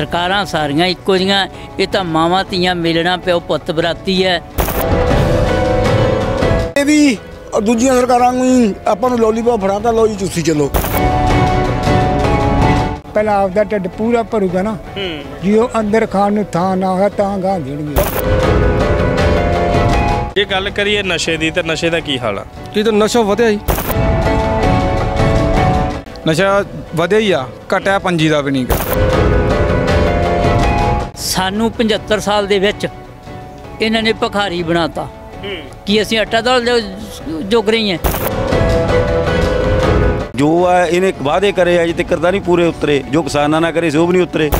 ਸਰਕਾਰਾਂ ਸਾਰੀਆਂ ਇੱਕੋ ਜੀਆਂ ਇਹ ਤਾਂ ਮਾਵਾਂ ਧੀਆਂ ਮਿਲਣਾ ਪਿਓ ਪੁੱਤ ਬਰਾਤੀ ਹੈ ਇਹ ਵੀ ਦੂਜੀਆਂ ਸਰਕਾਰਾਂ ਨੂੰ ਆਪਾਂ ਨੂੰ ਲੋਲੀਪੌਪ ਤਾਂ ਲੋ ਜੀ ਤੁਸੀਂ ਚਲੋ ਪਹਿਲਾਂ ਆਪਦਾ ਢਿੱਡ ਪੂਰਾ ਭਰੂਗਾ ਨਾ ਜੀ ਉਹ ਅੰਦਰ ਖਾਣ ਨੂੰ ਥਾਂ ਨਾ ਹੋਇਆ ਤਾਂ ਗਾਂ ਦੇਣਗੇ ਜੇ ਗੱਲ ਕਰੀਏ ਨਸ਼ੇ ਦੀ ਤਾਂ ਨਸ਼ੇ ਦਾ ਕੀ ਹਾਲ ਆ ਇਹ ਤਾਂ ਨਸ਼ਾ ਵਧਿਆ ਹੀ ਨਸ਼ਾ ਵਧਿਆ ਹੀ ਆ ਘਟਿਆ ਪੰਜੀ ਦਾ ਵੀ ਨਹੀਂਗਾ ਸਾਨੂੰ 75 ਸਾਲ ਦੇ ਵਿੱਚ ਇਹਨਾਂ ਨੇ ਭਖਾਰੀ ਬਣਾਤਾ ਕੀ ਅਸੀਂ ਆਟਾ ਦਾਲ ਜੋਗ ਰਹੀ ਹੈ ਜੋ ਆ ਇਹਨੇ ਵਾਅਦੇ ਕਰੇ ਅਜੇ ਤੱਕ ਤਾਂ ਨਹੀਂ ਪੂਰੇ ਉਤਰੇ ਜੋ ਕਿਸਾਨਾਂ ਨਾਲ ਕਰੇ ਸੋ ਉਹ ਵੀ ਨਹੀਂ ਉਤਰੇ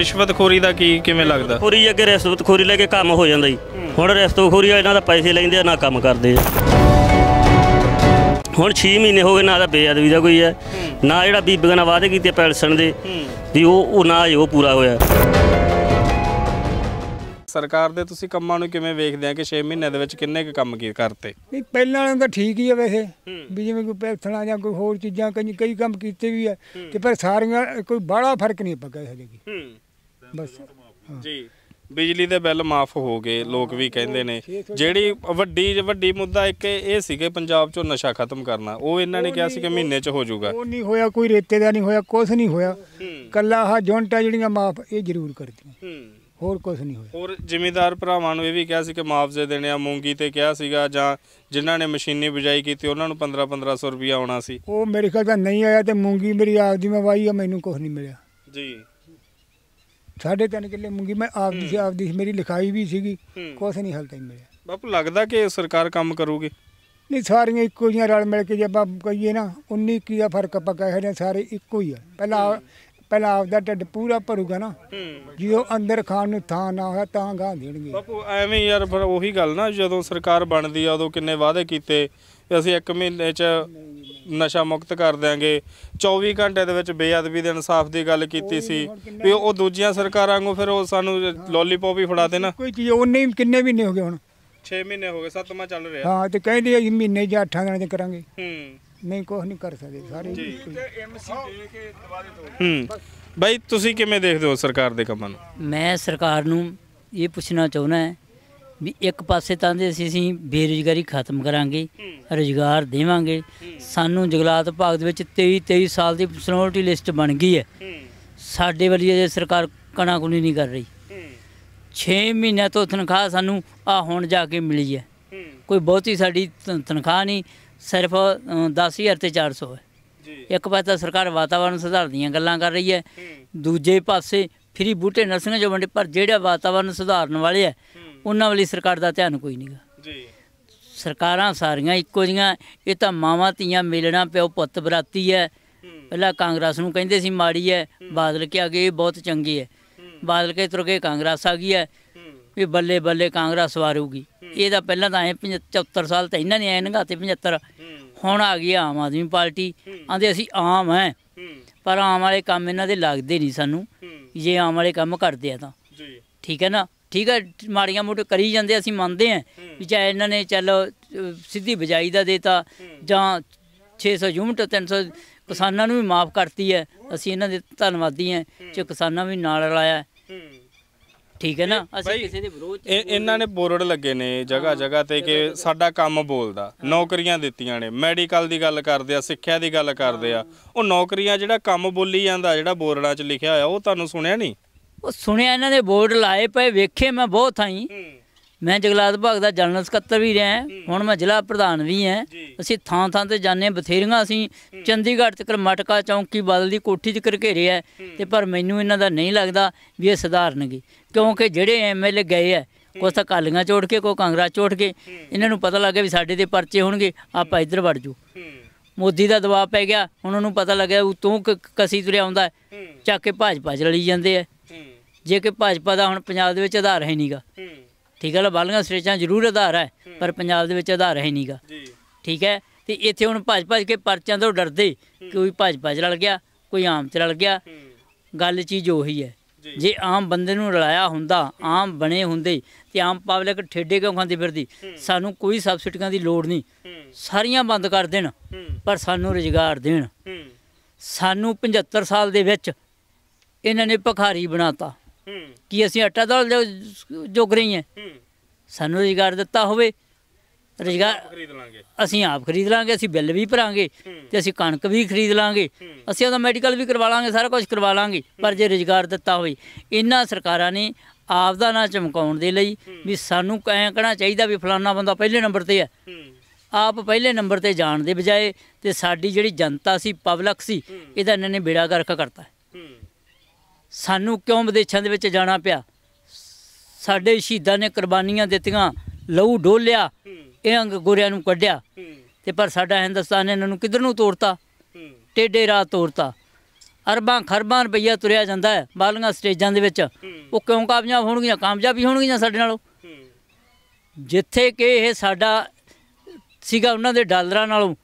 ਰਿਸ਼ਵਤਖੋਰੀ ਦਾ ਕੀ ਕਿਵੇਂ ਲੱਗਦਾ ਪੂਰੀ ਅੱਗੇ ਰਿਸ਼ਵਤਖੋਰੀ ਲੈ ਕੇ ਕੰਮ ਹੋ ਜਾਂਦਾ ਜੀ ਹੁਣ ਰਿਸ਼ਵਤਖੋਰੀ ਇਹਨਾਂ ਦਾ ਪੈਸੇ ਲੈਂਦੇ ਆ ਨਾ ਕੰਮ ਕਰਦੇ ਆ ਹੁਣ 6 ਮਹੀਨੇ ਹੋ ਗਏ ਨਾ ਦਾ ਬੇਅਦਬੀ ਦਾ ਕੋਈ ਹੈ ਨਾ ਜਿਹੜਾ ਬੀਬੀਆਂ ਨਾਲ ਵਾਅਦੇ ਕੀਤੇ ਪੈਲਸਣ ਦੇ ਵੀ ਉਹ ਉਹ ਨਾ ਦਾ ਉਹ ਪੂਰਾ ਹੋਇਆ ਸਰਕਾਰ ਦੇ ਤੁਸੀਂ ਕੰਮਾਂ ਨੂੰ ਕਿਵੇਂ ਵੇਖਦੇ ਆ ਕਿ 6 ਮਹੀਨੇ ਦੇ ਵਿੱਚ ਕਿੰਨੇ ਕੁ ਕੰਮ ਕੀ ਕਰਤੇ ਨਹੀਂ ਪਹਿਲਾਂ ਵਾਲਿਆਂ ਦਾ ਠੀਕ ਹੀ ਆ ਵੈਸੇ ਵੀ ਜਿਵੇਂ ਕੋਈ ਪੈਥਣਾ ਜਾਂ ਕੋਈ ਹੋਰ ਚੀਜ਼ਾਂ ਕਈ ਕਈ ਕੰਮ ਕੀਤੇ ਵੀ ਆ ਤੇ ਪਰ ਸਾਰੀਆਂ ਕੋਈ ਬਾਹਲਾ ਫਰਕ ਨਹੀਂ ਪੱਗਾ ਹੂੰ ਬਸ ਜੀ ਬਿਜਲੀ ਦੇ ਬਿੱਲ ਮਾਫ ਹੋ ਗਏ ਲੋਕ ਵੀ ਕਹਿੰਦੇ ਨੇ ਜਿਹੜੀ ਵੱਡੀ ਵੱਡੀ ਮੁੱਦਾ ਇੱਕ ਇਹ ਸੀਗੇ ਪੰਜਾਬ ਚੋਂ ਨਸ਼ਾ ਖਤਮ ਕਰਨਾ ਉਹ ਇਹਨਾਂ ਨੇ ਕਿਹਾ ਸੀ ਕਿ ਮਹੀਨੇ ਚ ਹੋ ਜਾਊਗਾ ਉਹ ਨਹੀਂ ਹੋਇਆ ਕੋਈ ਰੇਤੇ ਦਾ ਨਹੀਂ ਹੋਇਆ ਕੁਝ ਨਹੀਂ ਹੋਇਆ ਕੱਲਾ ਹਾ ਜੁਨਟਾ ਜਿਹੜੀਆਂ ਮਾਫ ਇਹ ਜ਼ਰੂਰ ਕਰਦੀਆਂ ਹੋਰ ਕੁਝ ਨਹੀਂ ਹੋਇਆ ਹੋਰ ਜ਼ਿਮੀਦਾਰ ਭਰਾਵਾਂ ਨੂੰ ਇਹ ਵੀ ਕਿਹਾ ਸੀ ਕਿ ਮੁਆਵਜ਼ੇ ਦੇਣੇ ਆ ਮੂੰਗੀ ਤੇ ਕਿਹਾ ਸੀਗਾ ਜਾਂ ਜਿਨ੍ਹਾਂ ਨੇ ਮਸ਼ੀਨੀ ਬਿਜਾਈ ਕੀਤੀ ਉਹਨਾਂ ਨੂੰ 15 1500 ਰੁਪਇਆ ਆਉਣਾ ਸੀ ਉਹ ਮੇਰੇ ਖਿਆਲ ਤਾਂ ਨਹੀਂ ਆਇਆ ਤੇ ਮੂੰਗੀ ਮੇਰੀ ਆਪ ਦੀ ਆ ਮੈਨੂੰ ਕੁਝ ਨਹੀਂ ਮਿਲਿਆ ਜੀ ਸਾਢੇ 3 ਕਿੱਲੇ ਮੂੰਗੀ ਮੈਂ ਆਪ ਦੀ ਆਪ ਦੀ ਮੇਰੀ ਲਿਖਾਈ ਵੀ ਸੀਗੀ ਕੁਛ ਨਹੀਂ ਹਲ ਤਾਈ ਮਿਲਿਆ ਬਾਪੂ ਲੱਗਦਾ ਕਿ ਸਰਕਾਰ ਕੰਮ ਕਰੂਗੀ ਨਹੀਂ ਸਾਰੀਆਂ ਇੱਕੋ ਜੀਆਂ ਰਲ ਮਿਲ ਕੇ ਜੇ ਆਪਾਂ ਕਹੀਏ ਨਾ 19 ਕੀ ਦਾ ਫਰਕ ਆਪਾਂ ਕਹਿ ਰਹੇ ਸਾਰੇ ਇੱਕੋ ਹੀ ਆ ਪਹਿਲਾਂ ਪਹਿਲਾਂ ਆਪਦਾ ਢਿੱਡ ਪੂਰਾ ਭਰੂਗਾ ਨਾ ਜਿਉਂ ਅੰਦਰ ਖਾਣ ਨੂੰ ਥਾਂ ਨਾ ਹੋਇਆ ਤਾਂ ਗਾਂ ਦੇਣਗੇ ਬਾਪੂ ਐਵੇਂ ਯਾਰ ਫਿਰ ਉਹੀ ਗੱਲ ਨਾ ਜਦੋਂ ਸਰਕਾਰ ਬਣਦੀ ਆ ਉਦੋਂ ਕਿੰਨੇ ਵਾਅਦੇ ਕੀਤੇ ਅਸੀਂ 1 ਮਹੀਨੇ 'ਚ ਨਸ਼ਾ ਮੁਕਤ ਕਰ ਦਿਆਂਗੇ 24 ਘੰਟੇ ਦੇ ਵਿੱਚ ਬੇਅਦਬੀ ਦੇ ਇਨਸਾਫ ਦੀ ਗੱਲ ਕੀਤੀ ਸੀ ਵੀ ਉਹ ਦੂਜੀਆਂ ਸਰਕਾਰਾਂ ਵਾਂਗੂ ਫਿਰ ਉਹ ਸਾਨੂੰ ਲੋਲੀਪੌਪ ਹੀ ਫੜਾ ਦੇਣਾ ਕੋਈ ਚੀਜ਼ ਉਹਨੇ ਕਿੰਨੇ ਮਹੀਨੇ ਹੋ ਗਏ ਹੁਣ 6 ਮਹੀਨੇ ਹੋ ਗਏ 7ਵਾਂ ਚੱਲ ਰਿਹਾ ਹਾਂ ਤੇ ਕਹਿੰਦੇ ਆ ਮਹੀਨੇ ਜਾਂ ਅੱਠਾਂ ਦਿਨਾਂ ਦੇ ਕਰਾਂਗੇ ਹੂੰ ਨਹੀਂ ਕੁਝ ਨਹੀਂ ਕਰ ਸਕਦੇ ਸਾਰੇ ਜੀ ਤੇ ਐਮਸੀ ਦੇ ਕੇ ਦੁਬਾਰੇ ਤੋਂ ਹੂੰ ਬਾਈ ਤੁਸੀਂ ਕਿਵੇਂ ਦੇਖਦੇ ਹੋ ਸਰਕਾਰ ਦੇ ਕੰਮਾਂ ਨੂੰ ਮੈਂ ਸਰਕਾਰ ਨੂੰ ਇਹ ਪੁੱਛਣਾ ਚਾਹੁੰਦਾ ਹਾਂ ਵੀ ਇੱਕ ਪਾਸੇ ਤਾਂ ਦੇ ਅਸੀਂ ਅਸੀਂ ਬੇਰੋਜ਼ਗਾਰੀ ਖਤਮ ਕਰਾਂਗੇ ਰੋਜ਼ਗਾਰ ਦੇਵਾਂਗੇ ਸਾਨੂੰ ਜਗਲਾਤ ਭਾਗ ਦੇ ਵਿੱਚ 23 23 ਸਾਲ ਦੀ ਸਨੋਰਟੀ ਲਿਸਟ ਬਣ ਗਈ ਹੈ ਸਾਡੇ ਵੱਲ ਜੇ ਸਰਕਾਰ ਕੁਣੀ ਨਹੀਂ ਕਰ ਰਹੀ 6 ਮਹੀਨਿਆਂ ਤੋਂ ਤਨਖਾਹ ਸਾਨੂੰ ਆ ਹੁਣ ਜਾ ਕੇ ਮਿਲੀ ਹੈ ਕੋਈ ਬਹੁਤੀ ਸਾਡੀ ਤਨਖਾਹ ਨਹੀਂ ਸਿਰਫ 10000 ਤੇ 400 ਹੈ ਜੀ ਇੱਕ ਪਾਸੇ ਤਾਂ ਸਰਕਾਰ ਵਾਤਾਵਰਣ ਸੁਧਾਰ ਦੀਆਂ ਗੱਲਾਂ ਕਰ ਰਹੀ ਹੈ ਦੂਜੇ ਪਾਸੇ ਫਰੀ ਬੂਟੇ ਨਰਸਰੀਆਂ ਜੋ ਵੰਡੇ ਪਰ ਜਿਹੜਾ ਵਾਤਾਵਰਣ ਸੁਧਾਰਨ ਵਾਲੇ ਹੈ ਉਹਨਾਂ ਵਾਲੀ ਸਰਕਾਰ ਦਾ ਧਿਆਨ ਕੋਈ ਨਹੀਂਗਾ ਜੀ ਸਰਕਾਰਾਂ ਸਾਰੀਆਂ ਇੱਕੋ ਜੀਆਂ ਇਹ ਤਾਂ ਮਾਵਾਂ ਧੀਆਂ ਮਿਲਣਾ ਪਿਓ ਪੁੱਤ ਬਰਾਤੀ ਹੈ ਪਹਿਲਾਂ ਕਾਂਗਰਸ ਨੂੰ ਕਹਿੰਦੇ ਸੀ ਮਾੜੀ ਹੈ ਬਾਦਲ ਕੇ ਆ ਗਈ ਬਹੁਤ ਚੰਗੀ ਹੈ ਬਾਦਲ ਕੇ ਤੁਰ ਕੇ ਕਾਂਗਰਸ ਆ ਗਈ ਹੈ ਵੀ ਬੱਲੇ ਬੱਲੇ ਕਾਂਗਰਸ ਵਾਰੂਗੀ ਇਹਦਾ ਪਹਿਲਾਂ ਤਾਂ ਐ 75 ਸਾਲ ਤਾਂ ਇਹਨਾਂ ਨੇ ਐ ਨਗਾਤੇ 75 ਹੁਣ ਆ ਗਈ ਆਮ ਆਦਮੀ ਪਾਰਟੀ ਆਂਦੇ ਅਸੀਂ ਆਮ ਹੈ ਪਰ ਆਮ ਵਾਲੇ ਕੰਮ ਇਹਨਾਂ ਦੇ ਲੱਗਦੇ ਨਹੀਂ ਸਾਨੂੰ ਜੇ ਆਮ ਵਾਲੇ ਕੰਮ ਕਰਦੇ ਆ ਤਾਂ ਠੀਕ ਹੈ ਨਾ ਠੀਕ ਹੈ ਮਾੜੀਆਂ ਮੋਟੇ ਕਰੀ ਜਾਂਦੇ ਅਸੀਂ ਮੰਨਦੇ ਆਂ ਵੀ ਚਾਹੇ ਇਹਨਾਂ ਨੇ ਚੱਲ ਸਿੱਧੀ ਬਜਾਈ ਦਾ ਦੇਤਾ ਜਾਂ 600 ਯੂਨਿਟ 300 ਕਿਸਾਨਾਂ ਨੂੰ ਵੀ ਮਾਫ ਕਰਤੀ ਹੈ ਅਸੀਂ ਇਹਨਾਂ ਦੇ ਧੰਨਵਾਦੀ ਆਂ ਜੋ ਕਿਸਾਨਾਂ ਵੀ ਨਾਲ ਰਲਾਇਆ ਠੀਕ ਹੈ ਨਾ ਅਸੀਂ ਕਿਸੇ ਦੇ ਵਿਰੋਧ ਇਹਨਾਂ ਨੇ ਬੋਰਡ ਲੱਗੇ ਨੇ ਜਗਾ ਜਗਾ ਤੇ ਕਿ ਸਾਡਾ ਕੰਮ ਬੋਲਦਾ ਨੌਕਰੀਆਂ ਦਿੱਤੀਆਂ ਨੇ ਮੈਡੀਕਲ ਦੀ ਗੱਲ ਕਰਦੇ ਆ ਸਿੱਖਿਆ ਦੀ ਗੱਲ ਕਰਦੇ ਆ ਉਹ ਨੌਕਰੀਆਂ ਜਿਹੜਾ ਕੰਮ ਬੋਲੀ ਜਾਂਦਾ ਜਿਹੜਾ ਬੋਰਡਾਂ 'ਚ ਲਿਖਿਆ ਹੋਇਆ ਉਹ ਤੁਹਾਨੂੰ ਸੁਣਿਆ ਨਹੀਂ ਉਹ ਸੁਣਿਆ ਇਹਨਾਂ ਦੇ ਬੋਰਡ ਲਾਏ ਪਏ ਵੇਖੇ ਮੈਂ ਬਹੁਤ ਥਾਈ ਮੈਂ ਜਗਲਾਤ ਭਾਗ ਦਾ ਜਨਰਲ ਸਕੱਤਰ ਵੀ ਰਿਹਾ ਹੁਣ ਮੈਂ ਜ਼ਿਲ੍ਹਾ ਪ੍ਰਧਾਨ ਵੀ ਹਾਂ ਅਸੀਂ ਥਾਂ ਥਾਂ ਤੇ ਜਾਂਦੇ ਬਥੇਰੀਆਂ ਅਸੀਂ ਚੰਡੀਗੜ੍ਹ ਤੱਕ ਮਟਕਾ ਚੌਂਕੀ ਬਦਲ ਦੀ ਕੋਠੀ ਘੇਰੇ ਆ ਤੇ ਪਰ ਮੈਨੂੰ ਇਹਨਾਂ ਦਾ ਨਹੀਂ ਲੱਗਦਾ ਵੀ ਇਹ ਸੁਧਾਰਨਗੇ ਕਿਉਂਕਿ ਜਿਹੜੇ ਐਮਐਲਏ ਗਏ ਆ ਕੋਈ ਤਾਂ ਕਾਲੀਆਂ ਚੋੜ ਕੇ ਕੋ ਕਾਂਗਰਸ ਚੋੜ ਕੇ ਇਹਨਾਂ ਨੂੰ ਪਤਾ ਲੱਗਿਆ ਵੀ ਸਾਡੇ ਦੇ ਪਰਚੇ ਹੋਣਗੇ ਆਪਾਂ ਇੱਧਰ ਵੜ ਜੂ ਮੋਦੀ ਦਾ ਦਬਾਅ ਪੈ ਗਿਆ ਹੁਣ ਉਹਨੂੰ ਪਤਾ ਲੱਗਿਆ ਤੂੰ ਕਸੀ ਤੁਰਿਆ ਆਉਂਦਾ ਚੱਕ ਕੇ ਭਾਜਪਾ ਚ ਲਈ ਜਾਂਦੇ ਆ ਜੇ ਕਿ ਭਾਜਪਾ ਦਾ ਹੁਣ ਪੰਜਾਬ ਦੇ ਵਿੱਚ ਆਧਾਰ ਹੈ ਨਹੀਂਗਾ ਠੀਕ ਹੈ ਨਾ ਬਾਲੀਆਂ ਸਟੇਟਾਂ ਜ਼ਰੂਰ ਆਧਾਰ ਹੈ ਪਰ ਪੰਜਾਬ ਦੇ ਵਿੱਚ ਆਧਾਰ ਹੈ ਨਹੀਂਗਾ ਠੀਕ ਹੈ ਤੇ ਇੱਥੇ ਹੁਣ ਭਾਜਪਾ ਕੇ ਪਰਚਿਆਂ ਤੋਂ ਡਰਦੇ ਕੋਈ ਭਾਜਪਾ ਚ ਰਲ ਗਿਆ ਕੋਈ ਆਮ ਚ ਰਲ ਗਿਆ ਗੱਲ ਚੀਜ਼ ਉਹੀ ਹੈ ਜੇ ਆਮ ਬੰਦੇ ਨੂੰ ਰਲਾਇਆ ਹੁੰਦਾ ਆਮ ਬਣੇ ਹੁੰਦੇ ਤੇ ਆਮ ਪਬਲਿਕ ਠੇਡੇ ਕਿਉਂ ਖਾਂਦੀ ਫਿਰਦੀ ਸਾਨੂੰ ਕੋਈ ਸਬਸਿਡੀਆਂ ਦੀ ਲੋੜ ਨਹੀਂ ਸਾਰੀਆਂ ਬੰਦ ਕਰ ਦੇਣ ਪਰ ਸਾਨੂੰ ਰੋਜ਼ਗਾਰ ਦੇਣ ਸਾਨੂੰ 75 ਸਾਲ ਦੇ ਵਿੱਚ ਇਹਨਾਂ ਨੇ ਭਖਾਰੀ ਬਣਾਤਾ ਕਿ ਅਸੀਂ ਆਟਾ ਦਾਲ ਦੇ ਜੋਗ ਰਹੀ ਹੈ ਸਾਨੂੰ ਰੋਜ਼ਗਾਰ ਦਿੱਤਾ ਹੋਵੇ ਰੋਜ਼ਗਾਰ ਖਰੀਦ ਲਾਂਗੇ ਅਸੀਂ ਆਪ ਖਰੀਦ ਲਾਂਗੇ ਅਸੀਂ ਬਿੱਲ ਵੀ ਭਰਾਂਗੇ ਤੇ ਅਸੀਂ ਕਣਕ ਵੀ ਖਰੀਦ ਲਾਂਗੇ ਅਸੀਂ ਉਹਦਾ ਮੈਡੀਕਲ ਵੀ ਕਰਵਾ ਲਾਂਗੇ ਸਾਰਾ ਕੁਝ ਕਰਵਾ ਲਾਂਗੇ ਪਰ ਜੇ ਰੋਜ਼ਗਾਰ ਦਿੱਤਾ ਹੋਵੇ ਇਹਨਾਂ ਸਰਕਾਰਾਂ ਨੇ ਆਪ ਦਾ ਨਾਂ ਚਮਕਾਉਣ ਦੇ ਲਈ ਵੀ ਸਾਨੂੰ ਐਂ ਕਹਿਣਾ ਚਾਹੀਦਾ ਵੀ ਫਲਾਣਾ ਬੰਦਾ ਪਹਿਲੇ ਨੰਬਰ ਤੇ ਹੈ ਆਪ ਪਹਿਲੇ ਨੰਬਰ ਤੇ ਜਾਣ ਦੇ ਬਜਾਏ ਤੇ ਸਾਡੀ ਜਿਹੜੀ ਜਨਤਾ ਸੀ ਪਬਲਿਕ ਸੀ ਇਹਦਾ ਇਹਨਾਂ ਨੇ ਬੇੜਾ ਕਰਕੇ ਕਰਤਾ ਸਾਨੂੰ ਕਿਉਂ ਵਿਦੇਸ਼ਾਂ ਦੇ ਵਿੱਚ ਜਾਣਾ ਪਿਆ ਸਾਡੇ ਸ਼ਹੀਦਾਂ ਨੇ ਕੁਰਬਾਨੀਆਂ ਦਿੱਤੀਆਂ ਲਹੂ ਡੋਲਿਆ ਇਹ ਅੰਗ ਗੋਰਿਆਂ ਨੂੰ ਕੱਢਿਆ ਤੇ ਪਰ ਸਾਡਾ ਹਿੰਦੁਸਤਾਨ ਇਹਨਾਂ ਨੂੰ ਕਿੱਧਰ ਨੂੰ ਤੋੜਤਾ ਟੇਡੇ ਰਾਹ ਤੋੜਤਾ ਅਰਬਾਂ ਖਰਬਾਂ ਰੁਪਈਆ ਤੁਰਿਆ ਜਾਂਦਾ ਹੈ ਬਾਲੀਆਂ ਸਟੇਜਾਂ ਦੇ ਵਿੱਚ ਉਹ ਕਿਉਂ ਕਾਮਯਾਬ ਹੋਣਗੀਆਂ ਕਾਮਯਾਬੀ ਹੋਣਗੀਆਂ ਸਾਡੇ ਨਾਲੋਂ ਜਿੱਥੇ ਕਿ ਇਹ ਸਾਡਾ ਸੀਗਾ ਉਹਨਾਂ ਦੇ ਡਾਲਰਾਂ ਨਾਲੋਂ